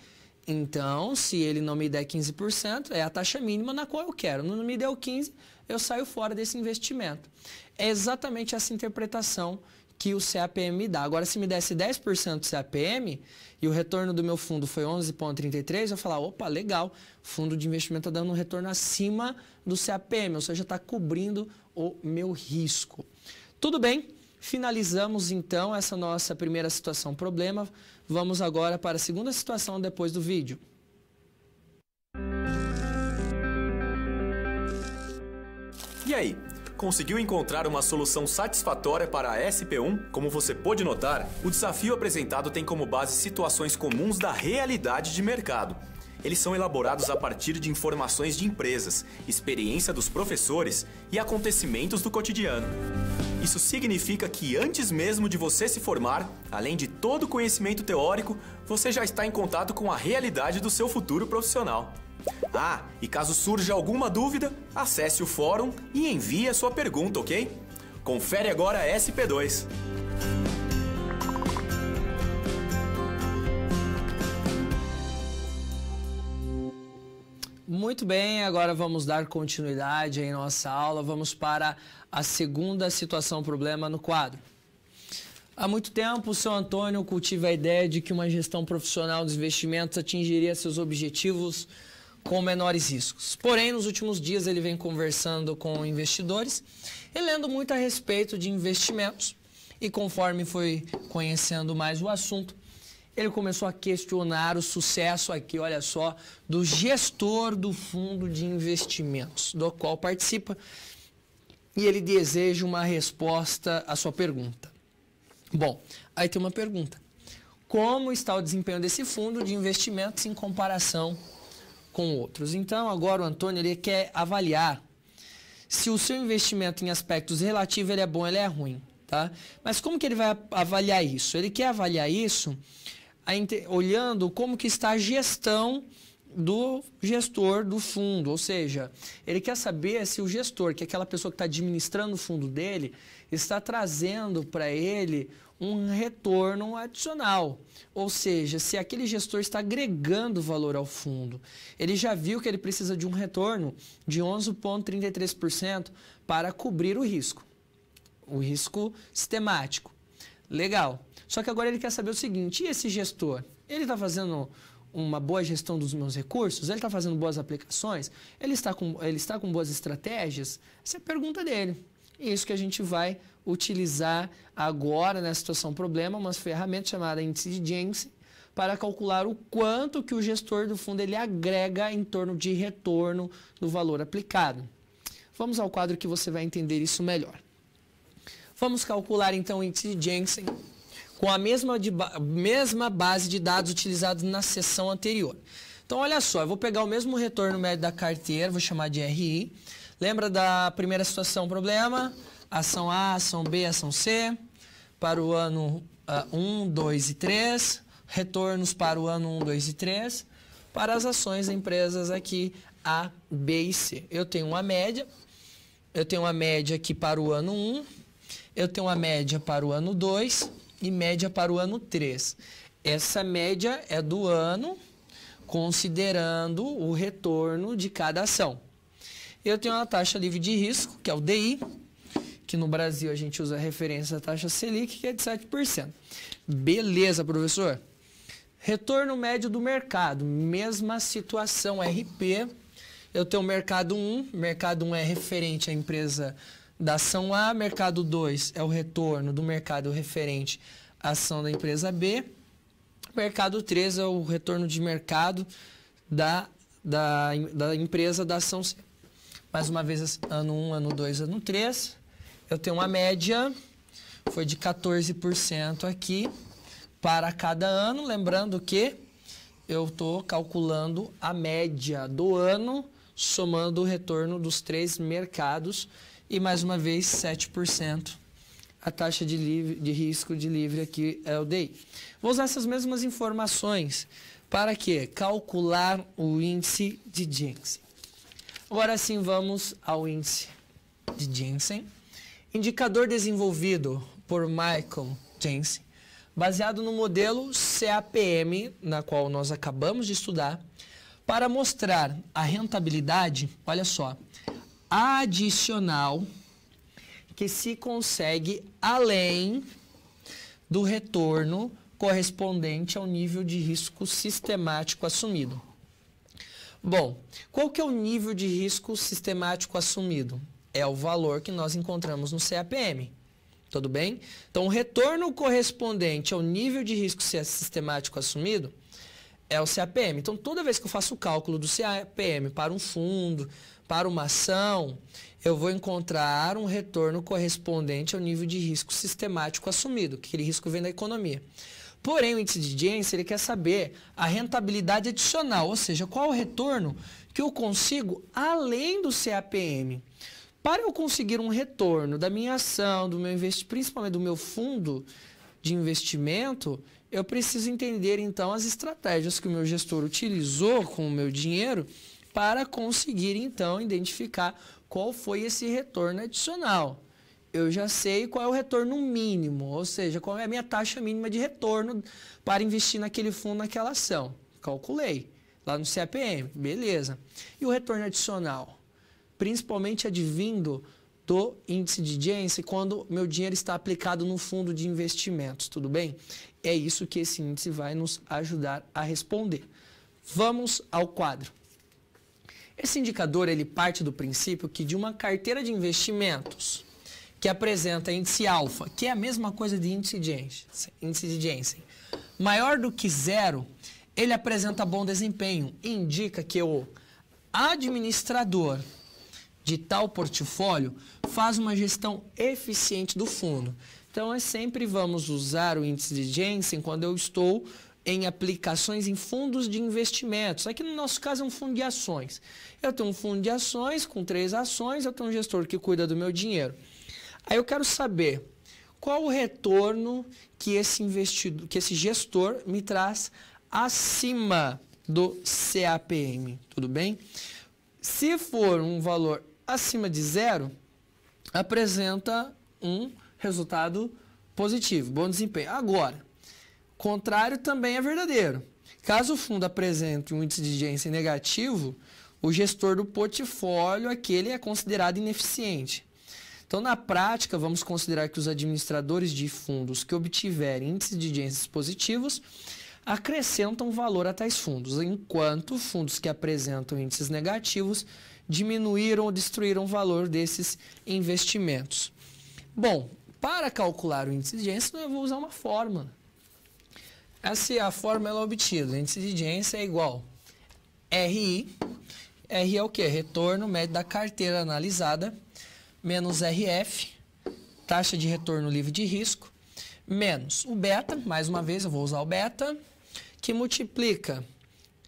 Então, se ele não me der 15%, é a taxa mínima na qual eu quero. Não me deu 15%, eu saio fora desse investimento. É exatamente essa interpretação que o CAPM me dá. Agora, se me desse 10% do CAPM e o retorno do meu fundo foi 11,33, eu falar, opa, legal, fundo de investimento está dando um retorno acima do CAPM, ou seja, está cobrindo o meu risco. Tudo bem, finalizamos então essa nossa primeira situação problema. Vamos agora para a segunda situação depois do vídeo. E aí? Conseguiu encontrar uma solução satisfatória para a SP1? Como você pôde notar, o desafio apresentado tem como base situações comuns da realidade de mercado. Eles são elaborados a partir de informações de empresas, experiência dos professores e acontecimentos do cotidiano. Isso significa que antes mesmo de você se formar, além de todo o conhecimento teórico, você já está em contato com a realidade do seu futuro profissional. Ah, e caso surja alguma dúvida, acesse o fórum e envie a sua pergunta, ok? Confere agora a SP2. Muito bem, agora vamos dar continuidade em nossa aula. Vamos para a segunda situação problema no quadro. Há muito tempo, o seu Antônio cultiva a ideia de que uma gestão profissional dos investimentos atingiria seus objetivos com menores riscos. Porém, nos últimos dias ele vem conversando com investidores e lendo muito a respeito de investimentos. E conforme foi conhecendo mais o assunto, ele começou a questionar o sucesso aqui, olha só, do gestor do fundo de investimentos, do qual participa, e ele deseja uma resposta à sua pergunta. Bom, aí tem uma pergunta. Como está o desempenho desse fundo de investimentos em comparação com outros. Então, agora o Antônio ele quer avaliar se o seu investimento em aspectos relativos ele é bom ou é ruim. Tá? Mas como que ele vai avaliar isso? Ele quer avaliar isso olhando como que está a gestão do gestor do fundo, ou seja, ele quer saber se o gestor, que é aquela pessoa que está administrando o fundo dele, está trazendo para ele um retorno adicional. Ou seja, se aquele gestor está agregando valor ao fundo, ele já viu que ele precisa de um retorno de 11,33% para cobrir o risco, o risco sistemático. Legal. Só que agora ele quer saber o seguinte: e esse gestor? Ele está fazendo uma boa gestão dos meus recursos? Ele está fazendo boas aplicações? Ele está, com, ele está com boas estratégias? Essa é a pergunta dele. E é isso que a gente vai utilizar agora, na situação problema, uma ferramenta chamada índice de Jensen, para calcular o quanto que o gestor do fundo ele agrega em torno de retorno do valor aplicado. Vamos ao quadro que você vai entender isso melhor. Vamos calcular então o índice de Jensen com a mesma, ba mesma base de dados utilizados na sessão anterior. Então, olha só, eu vou pegar o mesmo retorno médio da carteira, vou chamar de RI. Lembra da primeira situação, problema? ação A, ação B, ação C, para o ano uh, 1, 2 e 3, retornos para o ano 1, 2 e 3, para as ações empresas aqui A, B e C. Eu tenho uma média, eu tenho uma média aqui para o ano 1, eu tenho uma média para o ano 2 e média para o ano 3. Essa média é do ano, considerando o retorno de cada ação. Eu tenho uma taxa livre de risco, que é o DI, que no Brasil a gente usa a referência da taxa Selic, que é de 7%. Beleza, professor? Retorno médio do mercado, mesma situação, RP. Eu tenho o mercado 1, mercado 1 é referente à empresa da ação A, mercado 2 é o retorno do mercado referente à ação da empresa B, mercado 3 é o retorno de mercado da, da, da empresa da ação C. Mais uma vez, assim, ano 1, ano 2, ano 3 eu tenho uma média, foi de 14% aqui para cada ano. Lembrando que eu estou calculando a média do ano, somando o retorno dos três mercados e mais uma vez 7%. A taxa de, livre, de risco de livre aqui é o DI. Vou usar essas mesmas informações para que calcular o índice de Jensen. Agora sim vamos ao índice de Jensen. Indicador desenvolvido por Michael Jensen, baseado no modelo CAPM, na qual nós acabamos de estudar, para mostrar a rentabilidade, olha só, adicional que se consegue além do retorno correspondente ao nível de risco sistemático assumido. Bom, qual que é o nível de risco sistemático assumido? é o valor que nós encontramos no CAPM. Tudo bem? Então, o retorno correspondente ao nível de risco é sistemático assumido é o CAPM. Então, toda vez que eu faço o cálculo do CAPM para um fundo, para uma ação, eu vou encontrar um retorno correspondente ao nível de risco sistemático assumido, que aquele risco vem da economia. Porém, o índice de Jensen ele quer saber a rentabilidade adicional, ou seja, qual o retorno que eu consigo além do CAPM. Para eu conseguir um retorno da minha ação, do meu investimento, principalmente do meu fundo de investimento, eu preciso entender então as estratégias que o meu gestor utilizou com o meu dinheiro para conseguir então identificar qual foi esse retorno adicional. Eu já sei qual é o retorno mínimo, ou seja, qual é a minha taxa mínima de retorno para investir naquele fundo, naquela ação. Calculei lá no CPM, beleza. E o retorno adicional? principalmente advindo do índice de Jensen quando meu dinheiro está aplicado no fundo de investimentos, tudo bem? É isso que esse índice vai nos ajudar a responder. Vamos ao quadro. Esse indicador ele parte do princípio que de uma carteira de investimentos que apresenta índice alfa, que é a mesma coisa de índice de Jensen, índice de Jensen maior do que zero, ele apresenta bom desempenho, indica que o administrador de tal portfólio faz uma gestão eficiente do fundo. Então, é sempre vamos usar o índice de Jensen quando eu estou em aplicações em fundos de investimentos. Aqui no nosso caso é um fundo de ações. Eu tenho um fundo de ações com três ações, eu tenho um gestor que cuida do meu dinheiro. Aí eu quero saber qual o retorno que esse investido que esse gestor me traz acima do CAPM, tudo bem? Se for um valor acima de zero apresenta um resultado positivo, bom desempenho. Agora, contrário também é verdadeiro. Caso o fundo apresente um índice de diligência negativo, o gestor do portfólio, aquele é considerado ineficiente. Então, na prática, vamos considerar que os administradores de fundos que obtiverem índices de diligências positivos acrescentam valor a tais fundos, enquanto fundos que apresentam índices negativos diminuíram ou destruíram o valor desses investimentos. Bom, para calcular o índice de Jensen, eu vou usar uma fórmula. Essa é a fórmula é obtida. O índice de Jensen é igual RI. R é o que? Retorno médio da carteira analisada, menos RF, taxa de retorno livre de risco, menos o beta, mais uma vez eu vou usar o beta, que multiplica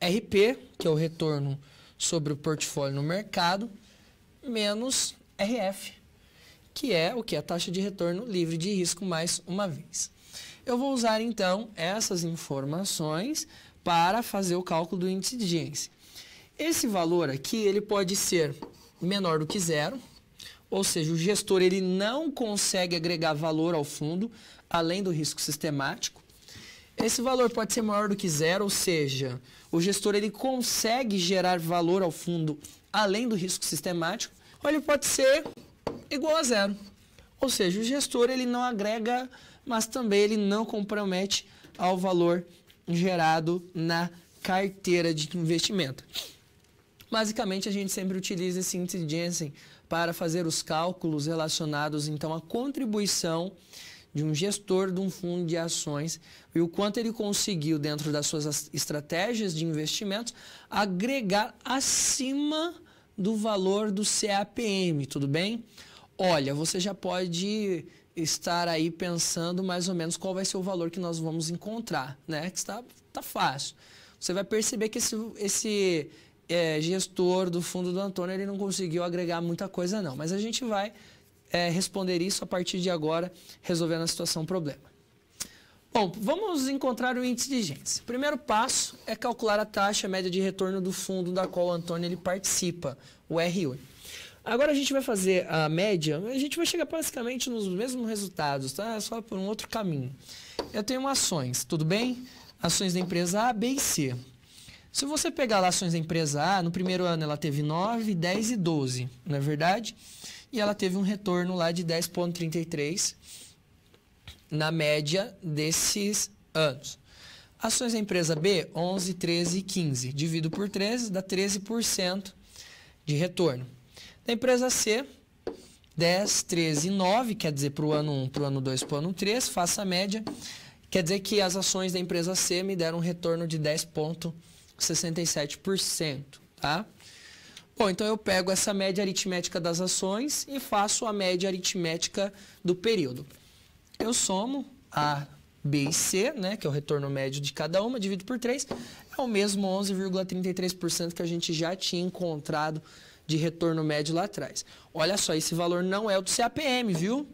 RP, que é o retorno sobre o portfólio no mercado, menos RF, que é o que? A taxa de retorno livre de risco mais uma vez. Eu vou usar então essas informações para fazer o cálculo do índice de diligência. Esse valor aqui, ele pode ser menor do que zero, ou seja, o gestor ele não consegue agregar valor ao fundo além do risco sistemático. Esse valor pode ser maior do que zero, ou seja, o gestor ele consegue gerar valor ao fundo além do risco sistemático, ou ele pode ser igual a zero. Ou seja, o gestor ele não agrega, mas também ele não compromete ao valor gerado na carteira de investimento. Basicamente, a gente sempre utiliza esse índice de Jensen para fazer os cálculos relacionados então à contribuição de um gestor de um fundo de ações e o quanto ele conseguiu, dentro das suas estratégias de investimentos, agregar acima do valor do CAPM, tudo bem? Olha, você já pode estar aí pensando mais ou menos qual vai ser o valor que nós vamos encontrar, né? Que está tá fácil. Você vai perceber que esse, esse é, gestor do fundo do Antônio ele não conseguiu agregar muita coisa não, mas a gente vai é, responder isso a partir de agora, resolvendo a situação problema. Bom, vamos encontrar o índice de gente. Primeiro passo é calcular a taxa média de retorno do fundo da qual o Antônio ele participa, o RU. Agora a gente vai fazer a média, a gente vai chegar basicamente nos mesmos resultados, tá? É só por um outro caminho. Eu tenho ações, tudo bem? Ações da empresa A, B e C. Se você pegar lá ações da empresa A, no primeiro ano ela teve 9, 10 e 12, não é verdade? e ela teve um retorno lá de 10,33 na média desses anos. Ações da empresa B, 11, 13 e 15. Divido por 13, dá 13% de retorno. Da empresa C, 10, 13 e 9, quer dizer, para o ano 1, para o ano 2, para o ano 3, faça a média. Quer dizer que as ações da empresa C me deram um retorno de 10,67%. Tá? Bom, então eu pego essa média aritmética das ações e faço a média aritmética do período. Eu somo A, B e C, né, que é o retorno médio de cada uma, divido por 3, é o mesmo 11,33% que a gente já tinha encontrado de retorno médio lá atrás. Olha só, esse valor não é do CAPM, viu?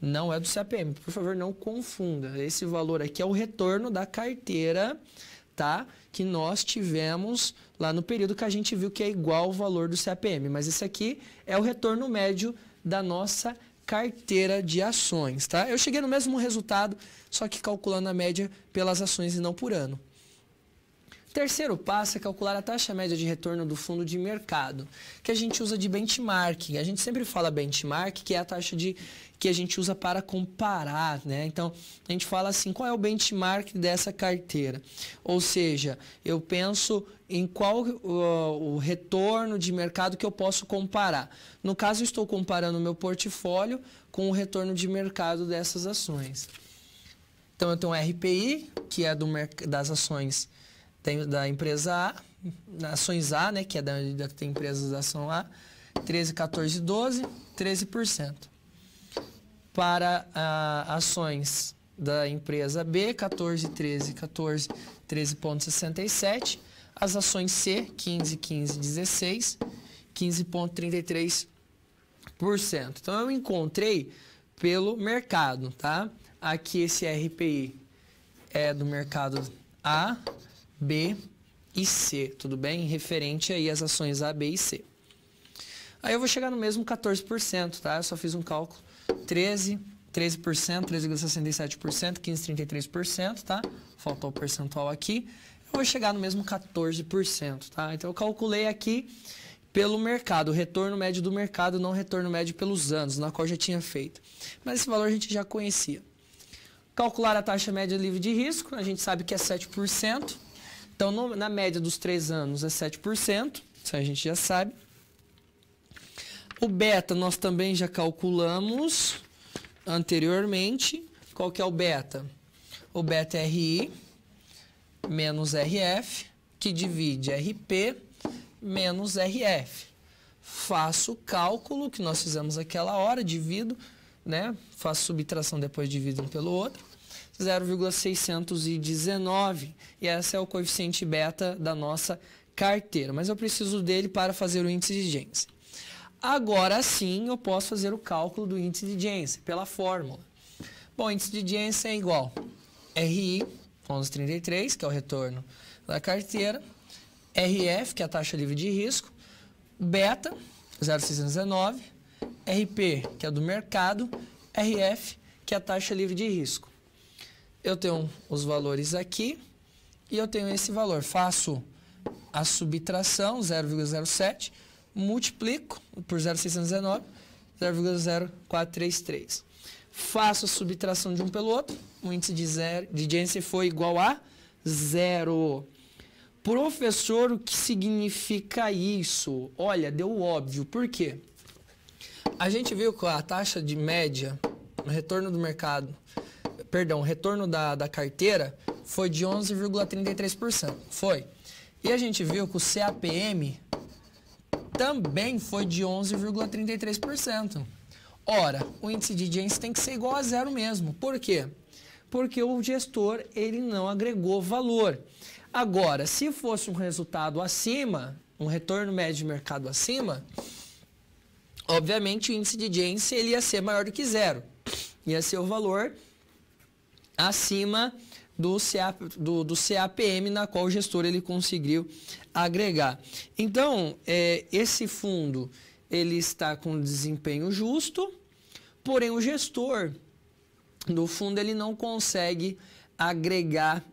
Não é do CAPM. Por favor, não confunda. Esse valor aqui é o retorno da carteira, tá? Que nós tivemos lá no período que a gente viu que é igual o valor do CPM. Mas esse aqui é o retorno médio da nossa carteira de ações, tá? Eu cheguei no mesmo resultado, só que calculando a média pelas ações e não por ano. Terceiro passo é calcular a taxa média de retorno do fundo de mercado, que a gente usa de benchmarking. A gente sempre fala benchmark, que é a taxa de que a gente usa para comparar, né? Então, a gente fala assim, qual é o benchmark dessa carteira? Ou seja, eu penso em qual uh, o retorno de mercado que eu posso comparar. No caso, estou comparando o meu portfólio com o retorno de mercado dessas ações. Então, eu tenho um RPI, que é do, das ações tem da empresa A, ações A, né, que é da, da tem empresas da ação A, 13, 14, 12, 13%. Para a, ações da empresa B, 14, 13, 14, 13,67. As ações C, 15, 15, 16, 15,33%. Então eu encontrei pelo mercado, tá? Aqui esse RPI é do mercado A, B e C, tudo bem? Referente aí às ações A, B e C. Aí eu vou chegar no mesmo 14%, tá? Eu só fiz um cálculo. 13, 13%, 13,67%, 15,33%, tá? Faltou o percentual aqui. Eu vou chegar no mesmo 14%, tá? Então eu calculei aqui pelo mercado, o retorno médio do mercado, não retorno médio pelos anos, na qual já tinha feito. Mas esse valor a gente já conhecia. Calcular a taxa média livre de risco, a gente sabe que é 7%. Então, no, na média dos três anos é 7%, isso a gente já sabe. O beta nós também já calculamos anteriormente. Qual que é o beta? O beta é RI menos RF, que divide RP menos RF. Faço o cálculo que nós fizemos aquela hora, divido, né? Faço subtração depois divido um pelo outro. 0,619. E esse é o coeficiente beta da nossa carteira. Mas eu preciso dele para fazer o índice de Jensen. Agora sim eu posso fazer o cálculo do índice de Jensen pela fórmula. Bom, índice de Jensen é igual RI 1133, que é o retorno da carteira, RF, que é a taxa livre de risco, beta 0,619, RP, que é do mercado, RF, que é a taxa livre de risco eu tenho os valores aqui e eu tenho esse valor. Faço a subtração, 0,07, multiplico por 0,619, 0,0433. Faço a subtração de um pelo outro, o índice de, zero, de Jensen foi igual a zero. Professor, o que significa isso? Olha, deu óbvio. Por quê? A gente viu que a taxa de média, o retorno do mercado, perdão, o retorno da, da carteira foi de 11,33%. Foi. E a gente viu que o CAPM também foi de 11,33%. Ora, o índice de Jensen tem que ser igual a zero mesmo. Por quê? Porque o gestor ele não agregou valor. Agora, se fosse um resultado acima, um retorno médio de mercado acima, obviamente o índice de Jensen ele ia ser maior do que zero. Ia ser o valor acima do, CA, do, do, CAPM na qual o gestor ele conseguiu agregar. Então, é, esse fundo ele está com desempenho justo, porém o gestor do fundo ele não consegue agregar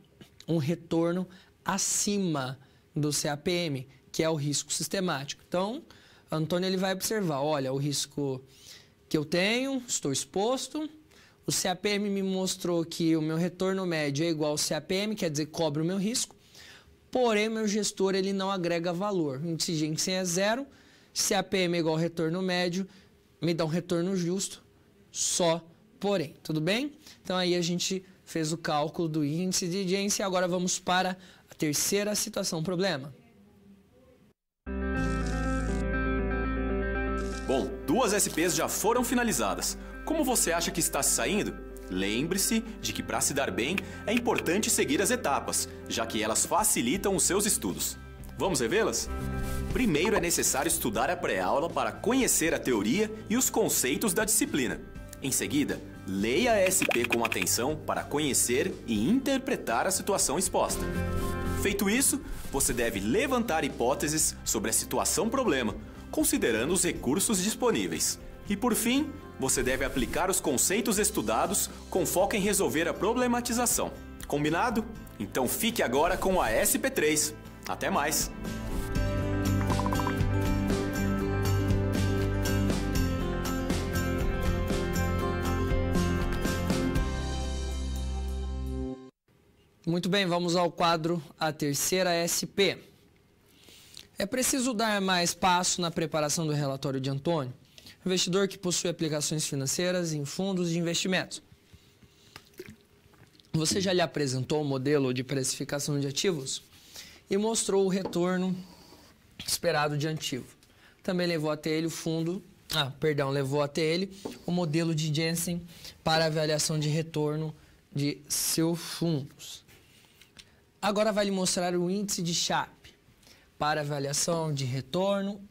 um retorno acima do CAPM, que é o risco sistemático. Então, Antônio ele vai observar, olha, o risco que eu tenho, estou exposto, o CAPM me mostrou que o meu retorno médio é igual ao CAPM, quer dizer, cobre o meu risco. Porém, meu gestor ele não agrega valor. O índice Jensen é zero, CAPM é igual ao retorno médio, me dá um retorno justo, só porém, tudo bem? Então aí a gente fez o cálculo do índice de Jensen, agora vamos para a terceira situação problema. Bom, duas SPs já foram finalizadas. Como você acha que está se saindo? Lembre-se de que para se dar bem é importante seguir as etapas, já que elas facilitam os seus estudos. Vamos revê-las? Primeiro é necessário estudar a pré-aula para conhecer a teoria e os conceitos da disciplina. Em seguida, leia a SP com atenção para conhecer e interpretar a situação exposta. Feito isso, você deve levantar hipóteses sobre a situação-problema, considerando os recursos disponíveis. E por fim, você deve aplicar os conceitos estudados com foco em resolver a problematização. Combinado? Então fique agora com a SP3. Até mais! Muito bem, vamos ao quadro A Terceira SP. É preciso dar mais passo na preparação do relatório de Antônio? investidor que possui aplicações financeiras em fundos de investimentos. Você já lhe apresentou o modelo de precificação de ativos e mostrou o retorno esperado de ativo. Também levou até ele o fundo, ah, perdão, levou até ele o modelo de Jensen para avaliação de retorno de seus fundos. Agora vai lhe mostrar o índice de Sharpe para avaliação de retorno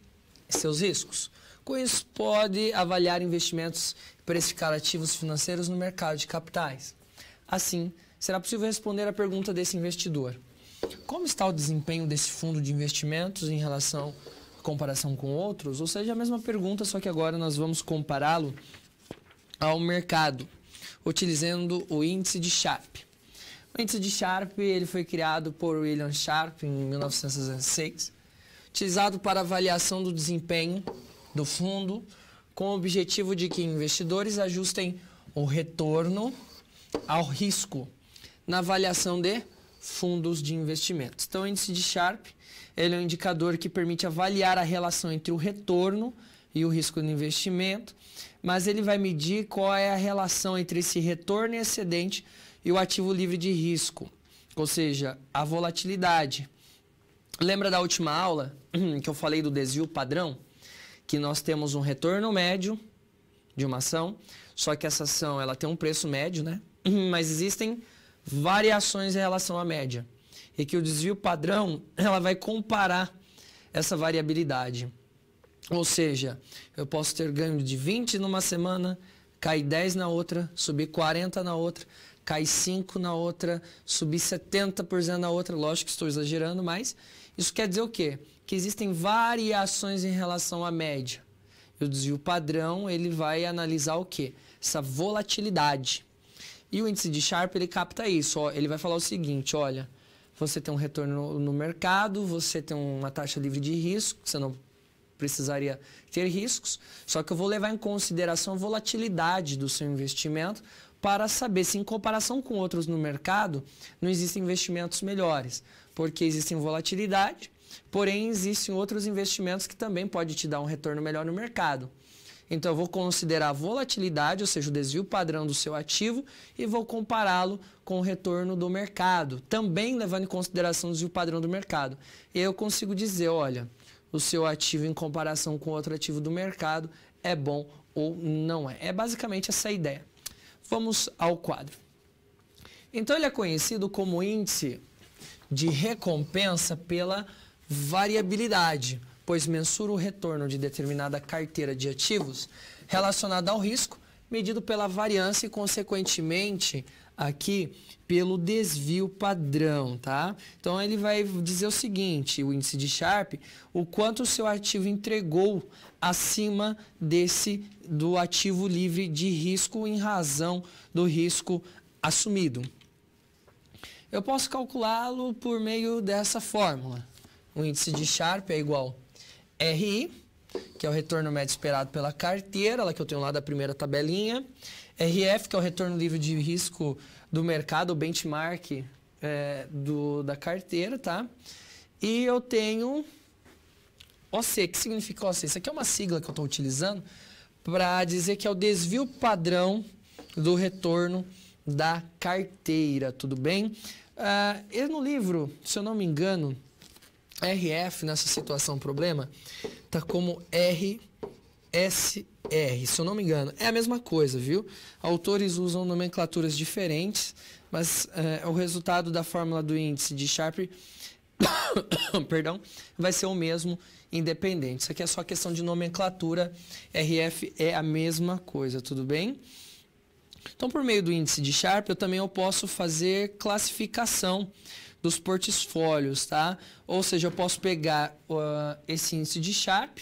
e seus riscos. Com isso, pode avaliar investimentos e precificar ativos financeiros no mercado de capitais. Assim, será possível responder à pergunta desse investidor. Como está o desempenho desse fundo de investimentos em relação à comparação com outros? Ou seja, a mesma pergunta, só que agora nós vamos compará-lo ao mercado, utilizando o índice de Sharpe. O índice de Sharpe ele foi criado por William Sharpe em 1906, utilizado para avaliação do desempenho do fundo, com o objetivo de que investidores ajustem o retorno ao risco na avaliação de fundos de investimentos. Então, o índice de Sharpe ele é um indicador que permite avaliar a relação entre o retorno e o risco do investimento, mas ele vai medir qual é a relação entre esse retorno excedente e o ativo livre de risco, ou seja, a volatilidade. Lembra da última aula que eu falei do desvio padrão? que nós temos um retorno médio de uma ação, só que essa ação ela tem um preço médio, né? Mas existem variações em relação à média e que o desvio padrão ela vai comparar essa variabilidade. Ou seja, eu posso ter ganho de 20 numa semana, cai 10 na outra, subir 40 na outra, cai 5 na outra, subir 70% na outra. Lógico que estou exagerando, mas isso quer dizer o quê? que existem variações em relação à média. E o desvio padrão, ele vai analisar o quê? Essa volatilidade. E o índice de Sharpe, ele capta isso. Ó, ele vai falar o seguinte, olha, você tem um retorno no mercado, você tem uma taxa livre de risco, você não precisaria ter riscos, só que eu vou levar em consideração a volatilidade do seu investimento para saber se em comparação com outros no mercado não existem investimentos melhores, porque existem volatilidade Porém, existem outros investimentos que também pode te dar um retorno melhor no mercado. Então, eu vou considerar a volatilidade, ou seja, o desvio padrão do seu ativo, e vou compará-lo com o retorno do mercado, também levando em consideração o desvio padrão do mercado. E eu consigo dizer, olha, o seu ativo em comparação com outro ativo do mercado é bom ou não é. É basicamente essa a ideia. Vamos ao quadro. Então, ele é conhecido como índice de recompensa pela Variabilidade, pois mensura o retorno de determinada carteira de ativos relacionada ao risco, medido pela variância e, consequentemente, aqui pelo desvio padrão, tá? Então ele vai dizer o seguinte, o índice de Sharp, o quanto o seu ativo entregou acima desse do ativo livre de risco em razão do risco assumido. Eu posso calculá-lo por meio dessa fórmula o índice de Sharpe é igual RI, que é o retorno médio esperado pela carteira, lá que eu tenho lá da primeira tabelinha. RF, que é o retorno livre de risco do mercado, o benchmark é, do, da carteira, tá? E eu tenho OC, que significa OC? Isso aqui é uma sigla que eu estou utilizando para dizer que é o desvio padrão do retorno da carteira, tudo bem? Uh, no livro, se eu não me engano, RF nessa situação problema tá como RSR, se eu não me engano. É a mesma coisa, viu? Autores usam nomenclaturas diferentes, mas é, o resultado da fórmula do índice de Sharp perdão, vai ser o mesmo independente. Isso aqui é só questão de nomenclatura. RF é a mesma coisa, tudo bem? Então, por meio do índice de Sharp, eu também eu posso fazer classificação dos portfólios, tá? Ou seja, eu posso pegar uh, esse índice de Sharp,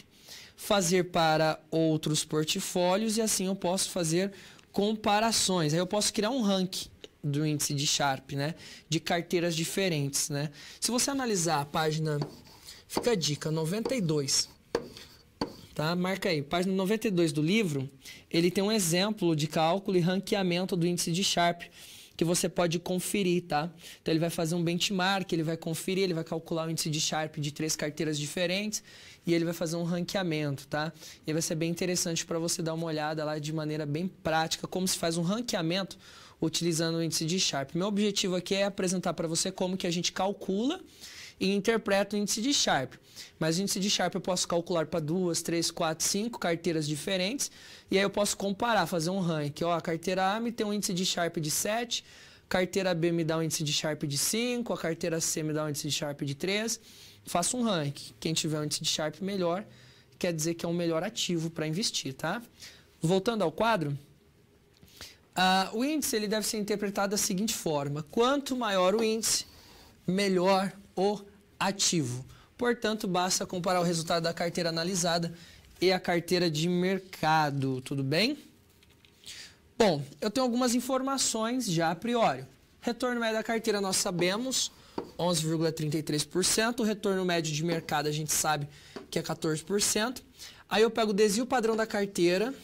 fazer para outros portfólios e assim eu posso fazer comparações. Aí eu posso criar um ranking do índice de Sharp, né? De carteiras diferentes, né? Se você analisar a página, fica a dica, 92. Tá? Marca aí, página 92 do livro, ele tem um exemplo de cálculo e ranqueamento do índice de Sharp que você pode conferir, tá? Então ele vai fazer um benchmark, ele vai conferir, ele vai calcular o índice de Sharp de três carteiras diferentes e ele vai fazer um ranqueamento, tá? E vai ser bem interessante para você dar uma olhada lá de maneira bem prática como se faz um ranqueamento utilizando o índice de Sharp. Meu objetivo aqui é apresentar para você como que a gente calcula e interpreto o índice de Sharp. Mas o índice de Sharp eu posso calcular para duas, três, quatro, cinco carteiras diferentes e aí eu posso comparar, fazer um rank. Ó, a carteira A me tem um índice de Sharp de 7, carteira B me dá um índice de Sharp de 5, a carteira C me dá um índice de Sharp de 3. Faço um rank. Quem tiver um índice de Sharp melhor, quer dizer que é um melhor ativo para investir, tá? Voltando ao quadro, Uh, o índice ele deve ser interpretado da seguinte forma: quanto maior o índice, melhor o ativo. Portanto, basta comparar o resultado da carteira analisada e a carteira de mercado, tudo bem? Bom, eu tenho algumas informações já a priori. Retorno médio da carteira nós sabemos 11,33%, retorno médio de mercado a gente sabe que é 14%. Aí eu pego o desvio padrão da carteira,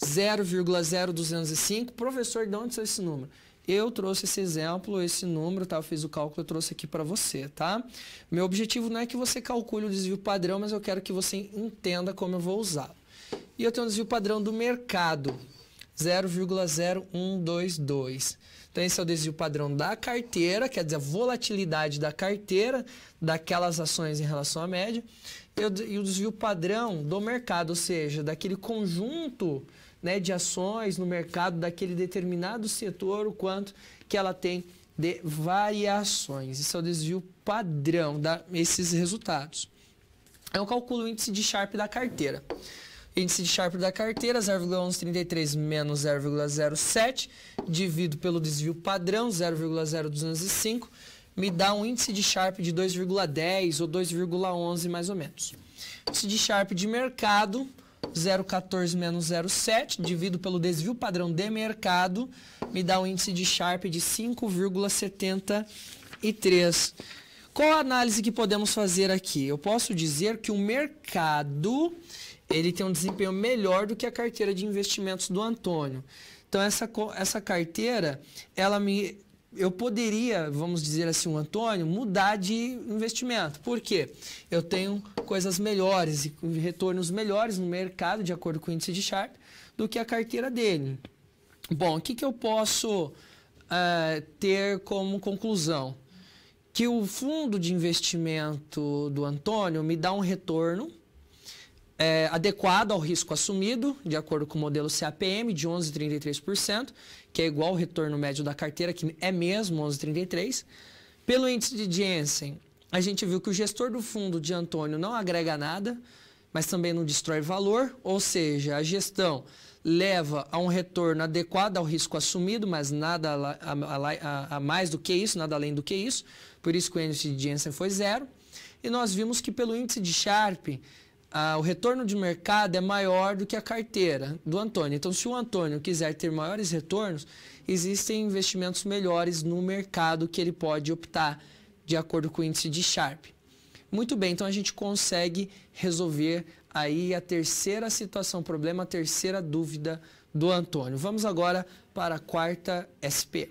0,0205. Professor, de onde saiu esse número? Eu trouxe esse exemplo, esse número, tá? Eu fiz o cálculo, eu trouxe aqui para você, tá? Meu objetivo não é que você calcule o desvio padrão, mas eu quero que você entenda como eu vou usar. E eu tenho um desvio padrão do mercado, 0,0122. Então, esse é o desvio padrão da carteira, quer dizer, a volatilidade da carteira, daquelas ações em relação à média, e o desvio padrão do mercado, ou seja, daquele conjunto né, de ações no mercado daquele determinado setor, o quanto que ela tem de variações. Isso é o desvio padrão desses resultados. Eu calculo o índice de Sharp da carteira. Índice de Sharp da carteira, 0,1133 menos 0,07, divido pelo desvio padrão, 0,0205, me dá um índice de Sharp de 2,10 ou 2,11 mais ou menos. Índice de Sharp de mercado, 0,14 menos 0,7, divido pelo desvio padrão de mercado, me dá um índice de Sharp de 5,73. Qual a análise que podemos fazer aqui? Eu posso dizer que o mercado ele tem um desempenho melhor do que a carteira de investimentos do Antônio. Então essa, essa carteira, ela me eu poderia, vamos dizer assim, o Antônio, mudar de investimento. Por quê? Eu tenho coisas melhores e retornos melhores no mercado, de acordo com o índice de Sharpe, do que a carteira dele. Bom, o que, que eu posso uh, ter como conclusão? Que o fundo de investimento do Antônio me dá um retorno é, adequado ao risco assumido, de acordo com o modelo CAPM, de 11,33%, que é igual ao retorno médio da carteira, que é mesmo 11,33%. Pelo índice de Jensen, a gente viu que o gestor do fundo de Antônio não agrega nada, mas também não destrói valor, ou seja, a gestão leva a um retorno adequado ao risco assumido, mas nada a, a, a, a mais do que isso, nada além do que isso, por isso que o índice de Jensen foi zero. E nós vimos que pelo índice de Sharpe, a, o retorno de mercado é maior do que a carteira do Antônio. Então, se o Antônio quiser ter maiores retornos, existem investimentos melhores no mercado que ele pode optar de acordo com o índice de Sharp. Muito bem, então a gente consegue resolver aí a terceira situação, problema, a terceira dúvida do Antônio. Vamos agora para a quarta SP.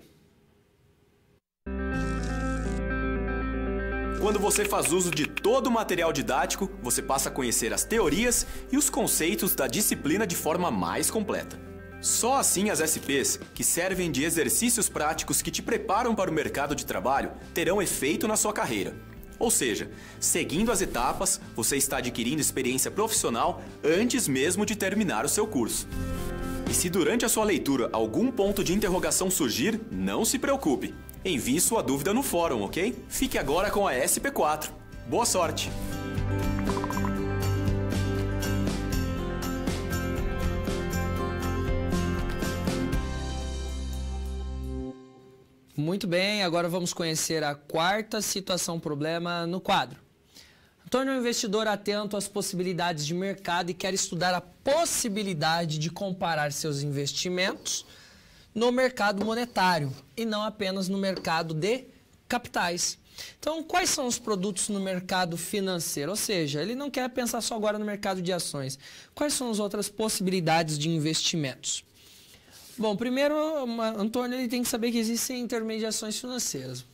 Quando você faz uso de todo o material didático, você passa a conhecer as teorias e os conceitos da disciplina de forma mais completa. Só assim as SPs, que servem de exercícios práticos que te preparam para o mercado de trabalho, terão efeito na sua carreira. Ou seja, seguindo as etapas, você está adquirindo experiência profissional antes mesmo de terminar o seu curso. E se durante a sua leitura algum ponto de interrogação surgir, não se preocupe. Envie sua dúvida no fórum, ok? Fique agora com a SP4. Boa sorte! Muito bem, agora vamos conhecer a quarta situação problema no quadro. Antônio é um investidor atento às possibilidades de mercado e quer estudar a possibilidade de comparar seus investimentos no mercado monetário e não apenas no mercado de capitais. Então, quais são os produtos no mercado financeiro? Ou seja, ele não quer pensar só agora no mercado de ações. Quais são as outras possibilidades de investimentos? Bom, primeiro, Antônio ele tem que saber que existem intermediações financeiras.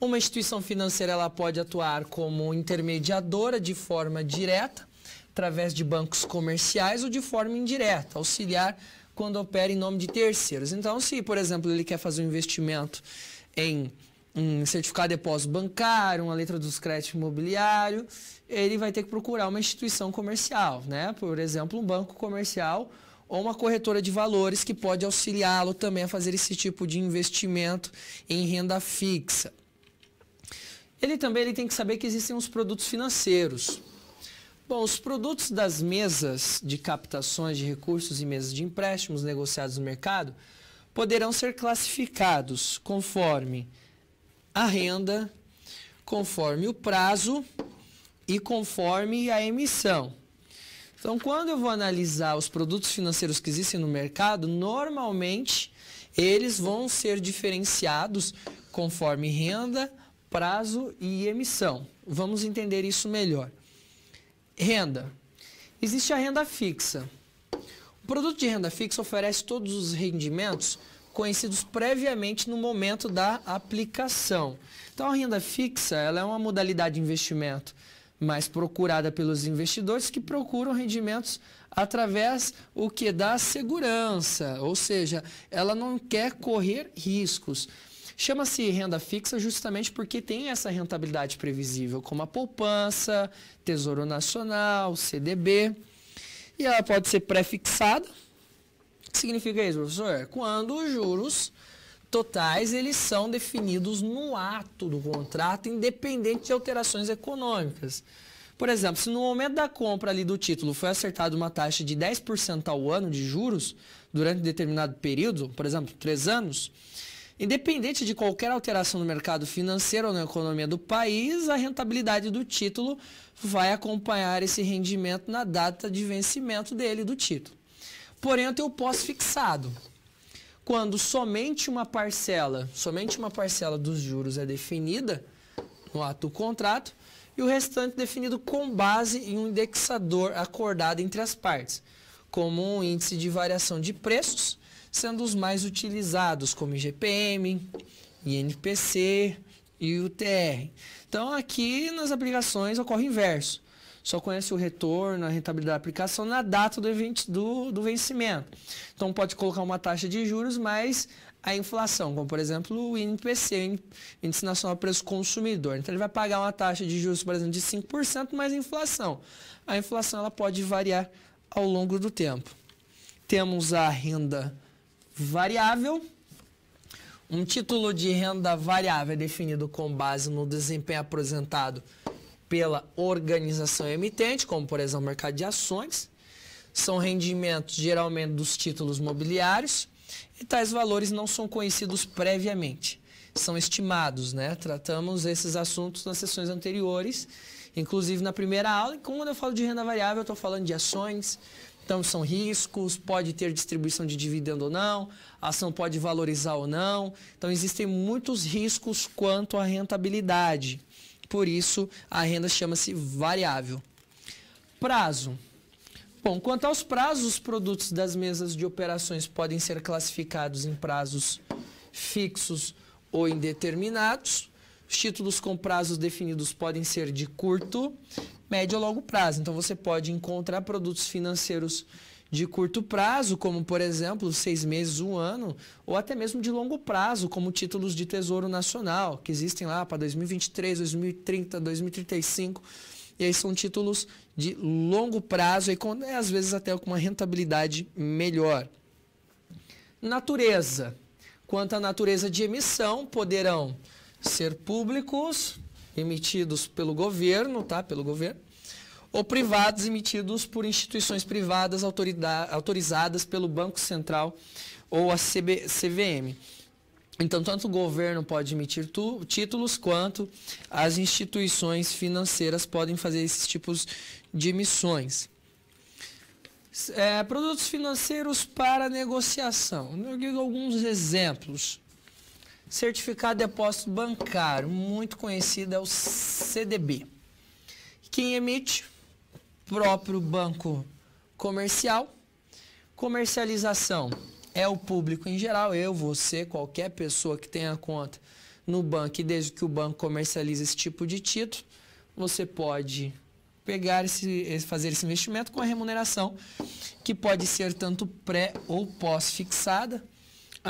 Uma instituição financeira ela pode atuar como intermediadora de forma direta, através de bancos comerciais ou de forma indireta, auxiliar quando opera em nome de terceiros. Então, se, por exemplo, ele quer fazer um investimento em um certificado de depósito bancário, uma letra dos créditos imobiliário, ele vai ter que procurar uma instituição comercial, né? Por exemplo, um banco comercial ou uma corretora de valores que pode auxiliá-lo também a fazer esse tipo de investimento em renda fixa. Ele também ele tem que saber que existem os produtos financeiros, Bom, os produtos das mesas de captações de recursos e mesas de empréstimos negociados no mercado poderão ser classificados conforme a renda, conforme o prazo e conforme a emissão. Então, quando eu vou analisar os produtos financeiros que existem no mercado, normalmente eles vão ser diferenciados conforme renda, prazo e emissão. Vamos entender isso melhor. Renda. Existe a renda fixa. O produto de renda fixa oferece todos os rendimentos conhecidos previamente no momento da aplicação. Então a renda fixa ela é uma modalidade de investimento mais procurada pelos investidores que procuram rendimentos através o que dá segurança, ou seja, ela não quer correr riscos. Chama-se renda fixa justamente porque tem essa rentabilidade previsível, como a poupança, Tesouro Nacional, CDB. E ela pode ser pré-fixada. O que significa isso, professor? É quando os juros totais eles são definidos no ato do contrato, independente de alterações econômicas. Por exemplo, se no momento da compra ali do título foi acertada uma taxa de 10% ao ano de juros durante determinado período, por exemplo, 3 anos, Independente de qualquer alteração no mercado financeiro ou na economia do país, a rentabilidade do título vai acompanhar esse rendimento na data de vencimento dele, do título. Porém, eu tenho o pós-fixado. Quando somente uma parcela, somente uma parcela dos juros é definida no ato do contrato e o restante definido com base em um indexador acordado entre as partes, como um índice de variação de preços sendo os mais utilizados, como IGPM, INPC e UTR. Então, aqui nas aplicações ocorre o inverso. Só conhece o retorno, a rentabilidade da aplicação na data do, evento, do, do vencimento. Então, pode colocar uma taxa de juros, mais a inflação, como por exemplo o INPC, Índice Nacional de Preço Consumidor. Então ele vai pagar uma taxa de juros, por exemplo, de 5% mais a inflação. A inflação ela pode variar ao longo do tempo. Temos a renda variável. Um título de renda variável é definido com base no desempenho apresentado pela organização emitente, como por exemplo o mercado de ações. São rendimentos geralmente dos títulos mobiliários e tais valores não são conhecidos previamente. São estimados, né? Tratamos esses assuntos nas sessões anteriores, inclusive na primeira aula. E quando eu falo de renda variável, eu estou falando de ações, então são riscos, pode ter distribuição de dividendo ou não, a ação pode valorizar ou não. Então existem muitos riscos quanto à rentabilidade. Por isso a renda chama-se variável. Prazo. Bom, quanto aos prazos, os produtos das mesas de operações podem ser classificados em prazos fixos ou indeterminados. Os títulos com prazos definidos podem ser de curto, médio a longo prazo. Então você pode encontrar produtos financeiros de curto prazo, como por exemplo seis meses, um ano, ou até mesmo de longo prazo, como títulos de Tesouro Nacional, que existem lá para 2023, 2030, 2035. E aí são títulos de longo prazo e com, né, às vezes até com uma rentabilidade melhor. Natureza. Quanto à natureza de emissão, poderão ser públicos, emitidos pelo governo, tá? Pelo governo, ou privados emitidos por instituições privadas autorizadas pelo Banco Central ou a CB, CVM. Então, tanto o governo pode emitir tu, títulos quanto as instituições financeiras podem fazer esses tipos de emissões. É, produtos financeiros para negociação. Eu digo alguns exemplos. Certificado de Depósito Bancário, muito conhecido, é o CDB. Quem emite? Próprio Banco Comercial. Comercialização é o público em geral, eu, você, qualquer pessoa que tenha conta no banco e desde que o banco comercialize esse tipo de título, você pode pegar esse, fazer esse investimento com a remuneração que pode ser tanto pré ou pós-fixada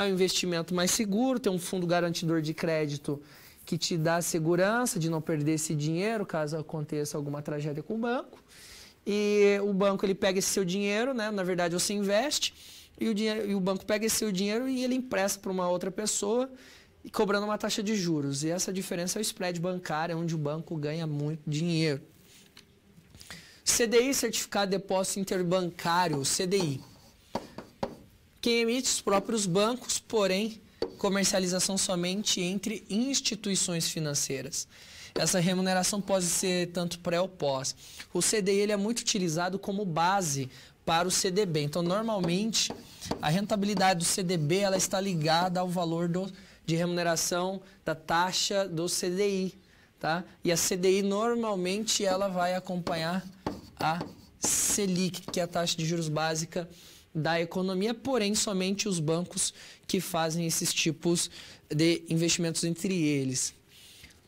é um investimento mais seguro, tem um fundo garantidor de crédito que te dá segurança de não perder esse dinheiro caso aconteça alguma tragédia com o banco. E o banco ele pega esse seu dinheiro, né? na verdade você investe, e o, dinheiro, e o banco pega esse seu dinheiro e ele empresta para uma outra pessoa e cobrando uma taxa de juros. E essa diferença é o spread bancário, é onde o banco ganha muito dinheiro. CDI, Certificado de Depósito Interbancário, CDI. Quem emite os próprios bancos, porém, comercialização somente entre instituições financeiras. Essa remuneração pode ser tanto pré ou pós. O CDI ele é muito utilizado como base para o CDB. Então, normalmente, a rentabilidade do CDB ela está ligada ao valor do, de remuneração da taxa do CDI. Tá? E a CDI normalmente ela vai acompanhar a Selic, que é a taxa de juros básica da economia, porém somente os bancos que fazem esses tipos de investimentos entre eles.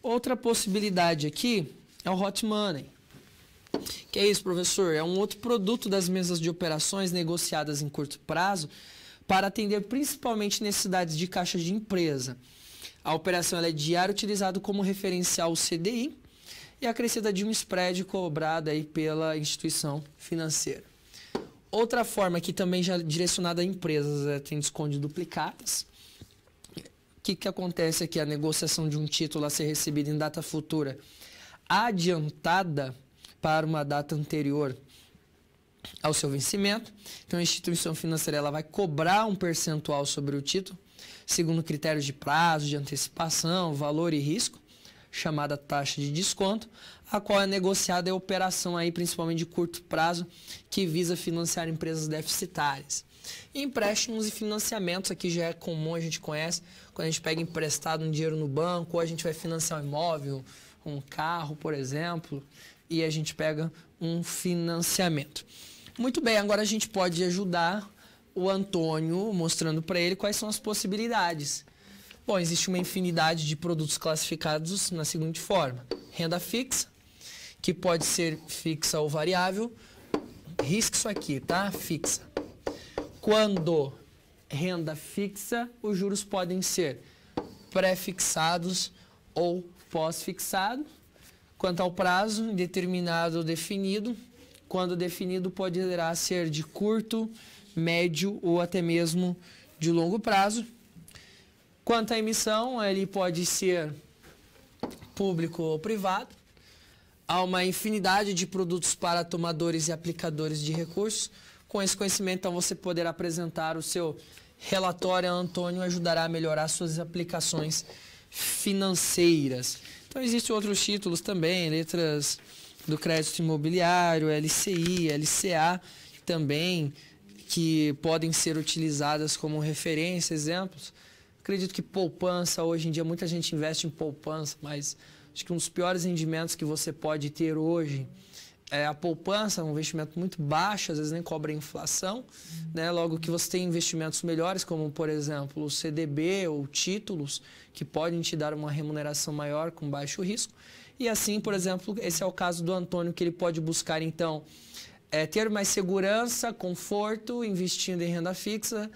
Outra possibilidade aqui é o hot money. Que é isso, professor? É um outro produto das mesas de operações negociadas em curto prazo para atender principalmente necessidades de caixa de empresa. A operação é diária, utilizado como referencial o CDI e acrescida de um spread cobrado aí pela instituição financeira. Outra forma que também já direcionada a empresas é tem desconto de duplicatas. O que, que acontece aqui? A negociação de um título a ser recebido em data futura adiantada para uma data anterior ao seu vencimento. Então, a instituição financeira ela vai cobrar um percentual sobre o título, segundo critérios de prazo, de antecipação, valor e risco, chamada taxa de desconto, a qual é negociada é operação aí, principalmente de curto prazo, que visa financiar empresas deficitárias. E empréstimos e financiamentos, aqui já é comum, a gente conhece, quando a gente pega emprestado um dinheiro no banco, ou a gente vai financiar um imóvel, um carro, por exemplo, e a gente pega um financiamento. Muito bem, agora a gente pode ajudar o Antônio mostrando para ele quais são as possibilidades. Bom, existe uma infinidade de produtos classificados na seguinte forma: renda fixa, que pode ser fixa ou variável. Risca isso aqui, tá? Fixa. Quando renda fixa, os juros podem ser pré-fixados ou pós-fixados. Quanto ao prazo, determinado ou definido, quando definido poderá ser de curto, médio ou até mesmo de longo prazo. Quanto à emissão, ele pode ser público ou privado. Há uma infinidade de produtos para tomadores e aplicadores de recursos. Com esse conhecimento, então, você poderá apresentar o seu relatório a Antônio ajudará a melhorar suas aplicações financeiras. Então, existem outros títulos também, letras do crédito imobiliário, LCI, LCA também, que podem ser utilizadas como referência, exemplos. Acredito que poupança, hoje em dia muita gente investe em poupança, mas Acho que um dos piores rendimentos que você pode ter hoje é a poupança, é um investimento muito baixo, às vezes nem cobra inflação, né? Logo que você tem investimentos melhores, como por exemplo o CDB ou títulos, que podem te dar uma remuneração maior com baixo risco. E assim, por exemplo, esse é o caso do Antônio, que ele pode buscar então é, ter mais segurança, conforto, investindo em renda fixa,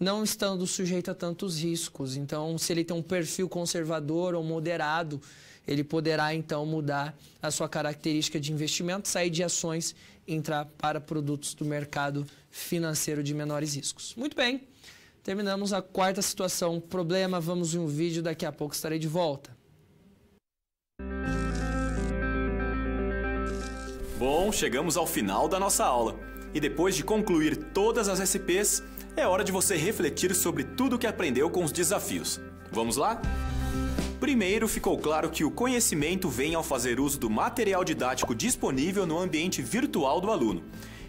não estando sujeito a tantos riscos. Então, se ele tem um perfil conservador ou moderado, ele poderá então mudar a sua característica de investimento, sair de ações e entrar para produtos do mercado financeiro de menores riscos. Muito bem, terminamos a quarta situação, problema, vamos em um vídeo, daqui a pouco estarei de volta. Bom, chegamos ao final da nossa aula. E depois de concluir todas as SPs, é hora de você refletir sobre tudo o que aprendeu com os desafios. Vamos lá? Primeiro, ficou claro que o conhecimento vem ao fazer uso do material didático disponível no ambiente virtual do aluno.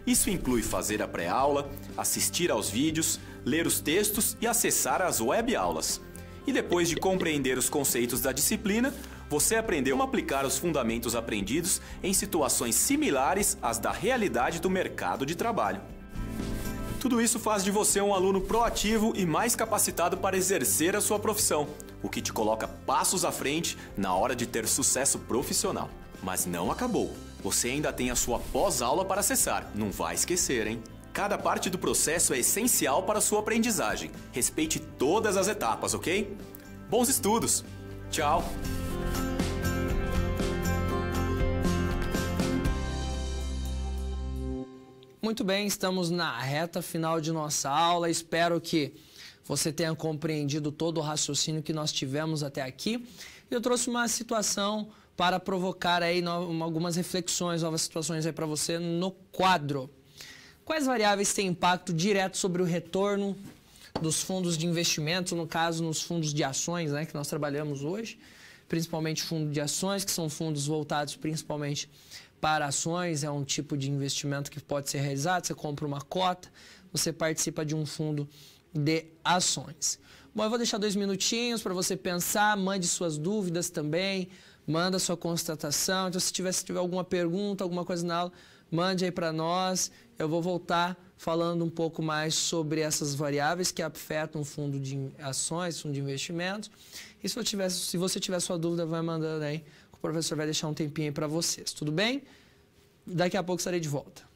Isso inclui fazer a pré-aula, assistir aos vídeos, ler os textos e acessar as web aulas. E depois de compreender os conceitos da disciplina, você aprendeu a aplicar os fundamentos aprendidos em situações similares às da realidade do mercado de trabalho. Tudo isso faz de você um aluno proativo e mais capacitado para exercer a sua profissão, o que te coloca passos à frente na hora de ter sucesso profissional. Mas não acabou. Você ainda tem a sua pós-aula para acessar. Não vai esquecer, hein? Cada parte do processo é essencial para a sua aprendizagem. Respeite todas as etapas, ok? Bons estudos! Tchau! Muito bem, estamos na reta final de nossa aula. Espero que você tenha compreendido todo o raciocínio que nós tivemos até aqui. Eu trouxe uma situação para provocar aí algumas reflexões, novas situações aí para você no quadro. Quais variáveis têm impacto direto sobre o retorno dos fundos de investimento, no caso, nos fundos de ações, né, que nós trabalhamos hoje, principalmente fundo de ações, que são fundos voltados principalmente para ações, é um tipo de investimento que pode ser realizado, você compra uma cota, você participa de um fundo de ações. Bom, eu vou deixar dois minutinhos para você pensar, mande suas dúvidas também, manda sua constatação. Então, se tiver, se tiver alguma pergunta, alguma coisa na aula, mande aí para nós. Eu vou voltar falando um pouco mais sobre essas variáveis que afetam o fundo de ações, fundo de investimentos. E se, eu tiver, se você tiver sua dúvida, vai mandando aí, que o professor vai deixar um tempinho aí para vocês, tudo bem? Daqui a pouco estarei de volta.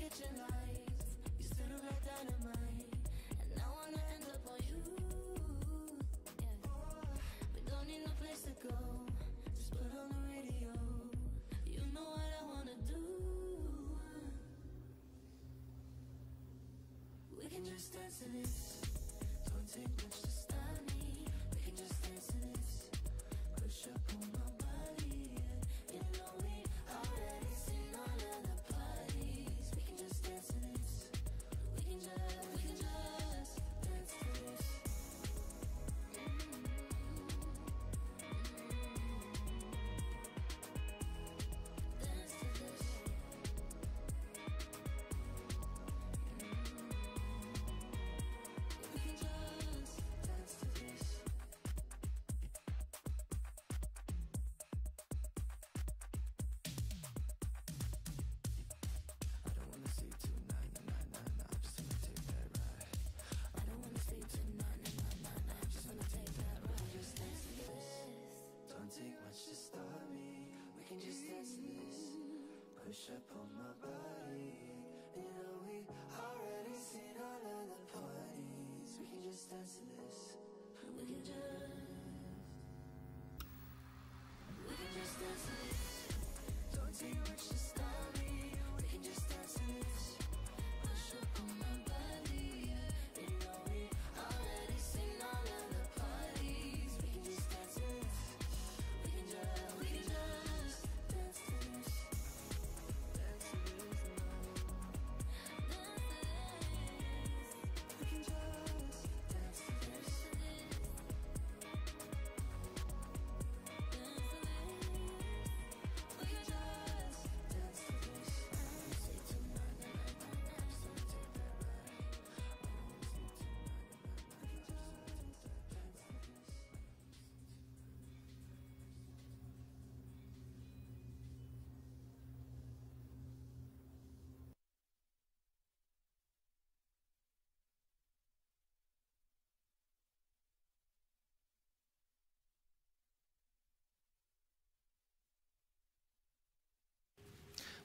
kitchen lights. You stood up like dynamite, and I wanna end up on you. Yeah. We don't need no place to go. Just put on the radio. You know what I wanna do. We can just dance to this. Don't take much. just this. We can just. We can just dance to this.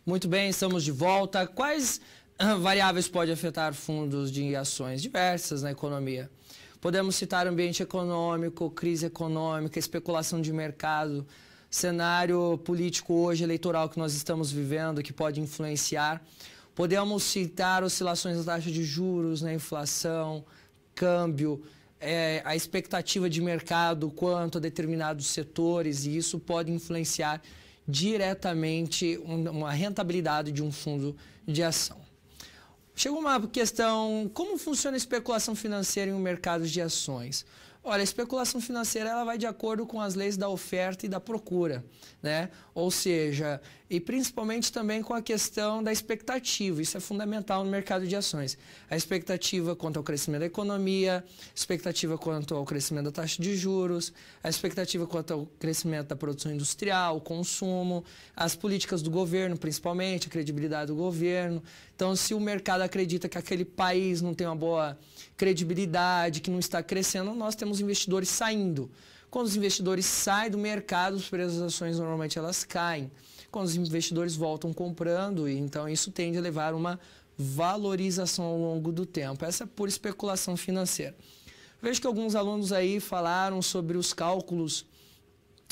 Muito bem, estamos de volta. Quais ah, variáveis podem afetar fundos de ações diversas na economia? Podemos citar ambiente econômico, crise econômica, especulação de mercado, cenário político hoje eleitoral que nós estamos vivendo, que pode influenciar. Podemos citar oscilações da taxa de juros, na né, inflação, câmbio, é, a expectativa de mercado quanto a determinados setores, e isso pode influenciar diretamente uma rentabilidade de um fundo de ação. Chegou uma questão, como funciona a especulação financeira em um mercado de ações? Olha, a especulação financeira ela vai de acordo com as leis da oferta e da procura, né? Ou seja, e principalmente também com a questão da expectativa. Isso é fundamental no mercado de ações. A expectativa quanto ao crescimento da economia, expectativa quanto ao crescimento da taxa de juros, a expectativa quanto ao crescimento da produção industrial, consumo, as políticas do governo, principalmente, a credibilidade do governo. Então, se o mercado acredita que aquele país não tem uma boa credibilidade, que não está crescendo, nós temos investidores saindo. Quando os investidores saem do mercado, os preços das ações normalmente elas caem. Quando os investidores voltam comprando, então isso tende a levar uma valorização ao longo do tempo. Essa é por especulação financeira. Vejo que alguns alunos aí falaram sobre os cálculos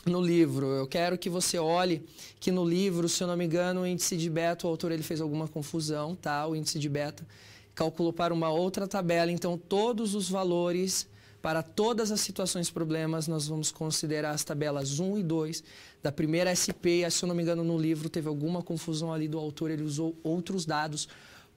no livro. Eu quero que você olhe que no livro, se eu não me engano, o índice de beta, o autor ele fez alguma confusão, tá? O índice de beta calculou para uma outra tabela. Então, todos os valores para todas as situações problemas, nós vamos considerar as tabelas 1 e 2 da primeira SP. Se eu não me engano, no livro teve alguma confusão ali do autor, ele usou outros dados.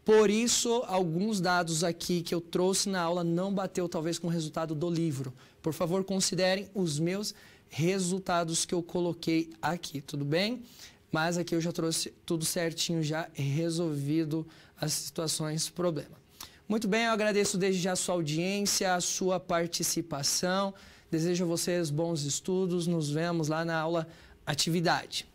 Por isso, alguns dados aqui que eu trouxe na aula não bateu talvez com o resultado do livro. Por favor, considerem os meus resultados que eu coloquei aqui, tudo bem? Mas aqui eu já trouxe tudo certinho, já resolvido as situações problema. Muito bem, eu agradeço desde já a sua audiência, a sua participação. Desejo a vocês bons estudos. Nos vemos lá na aula Atividade.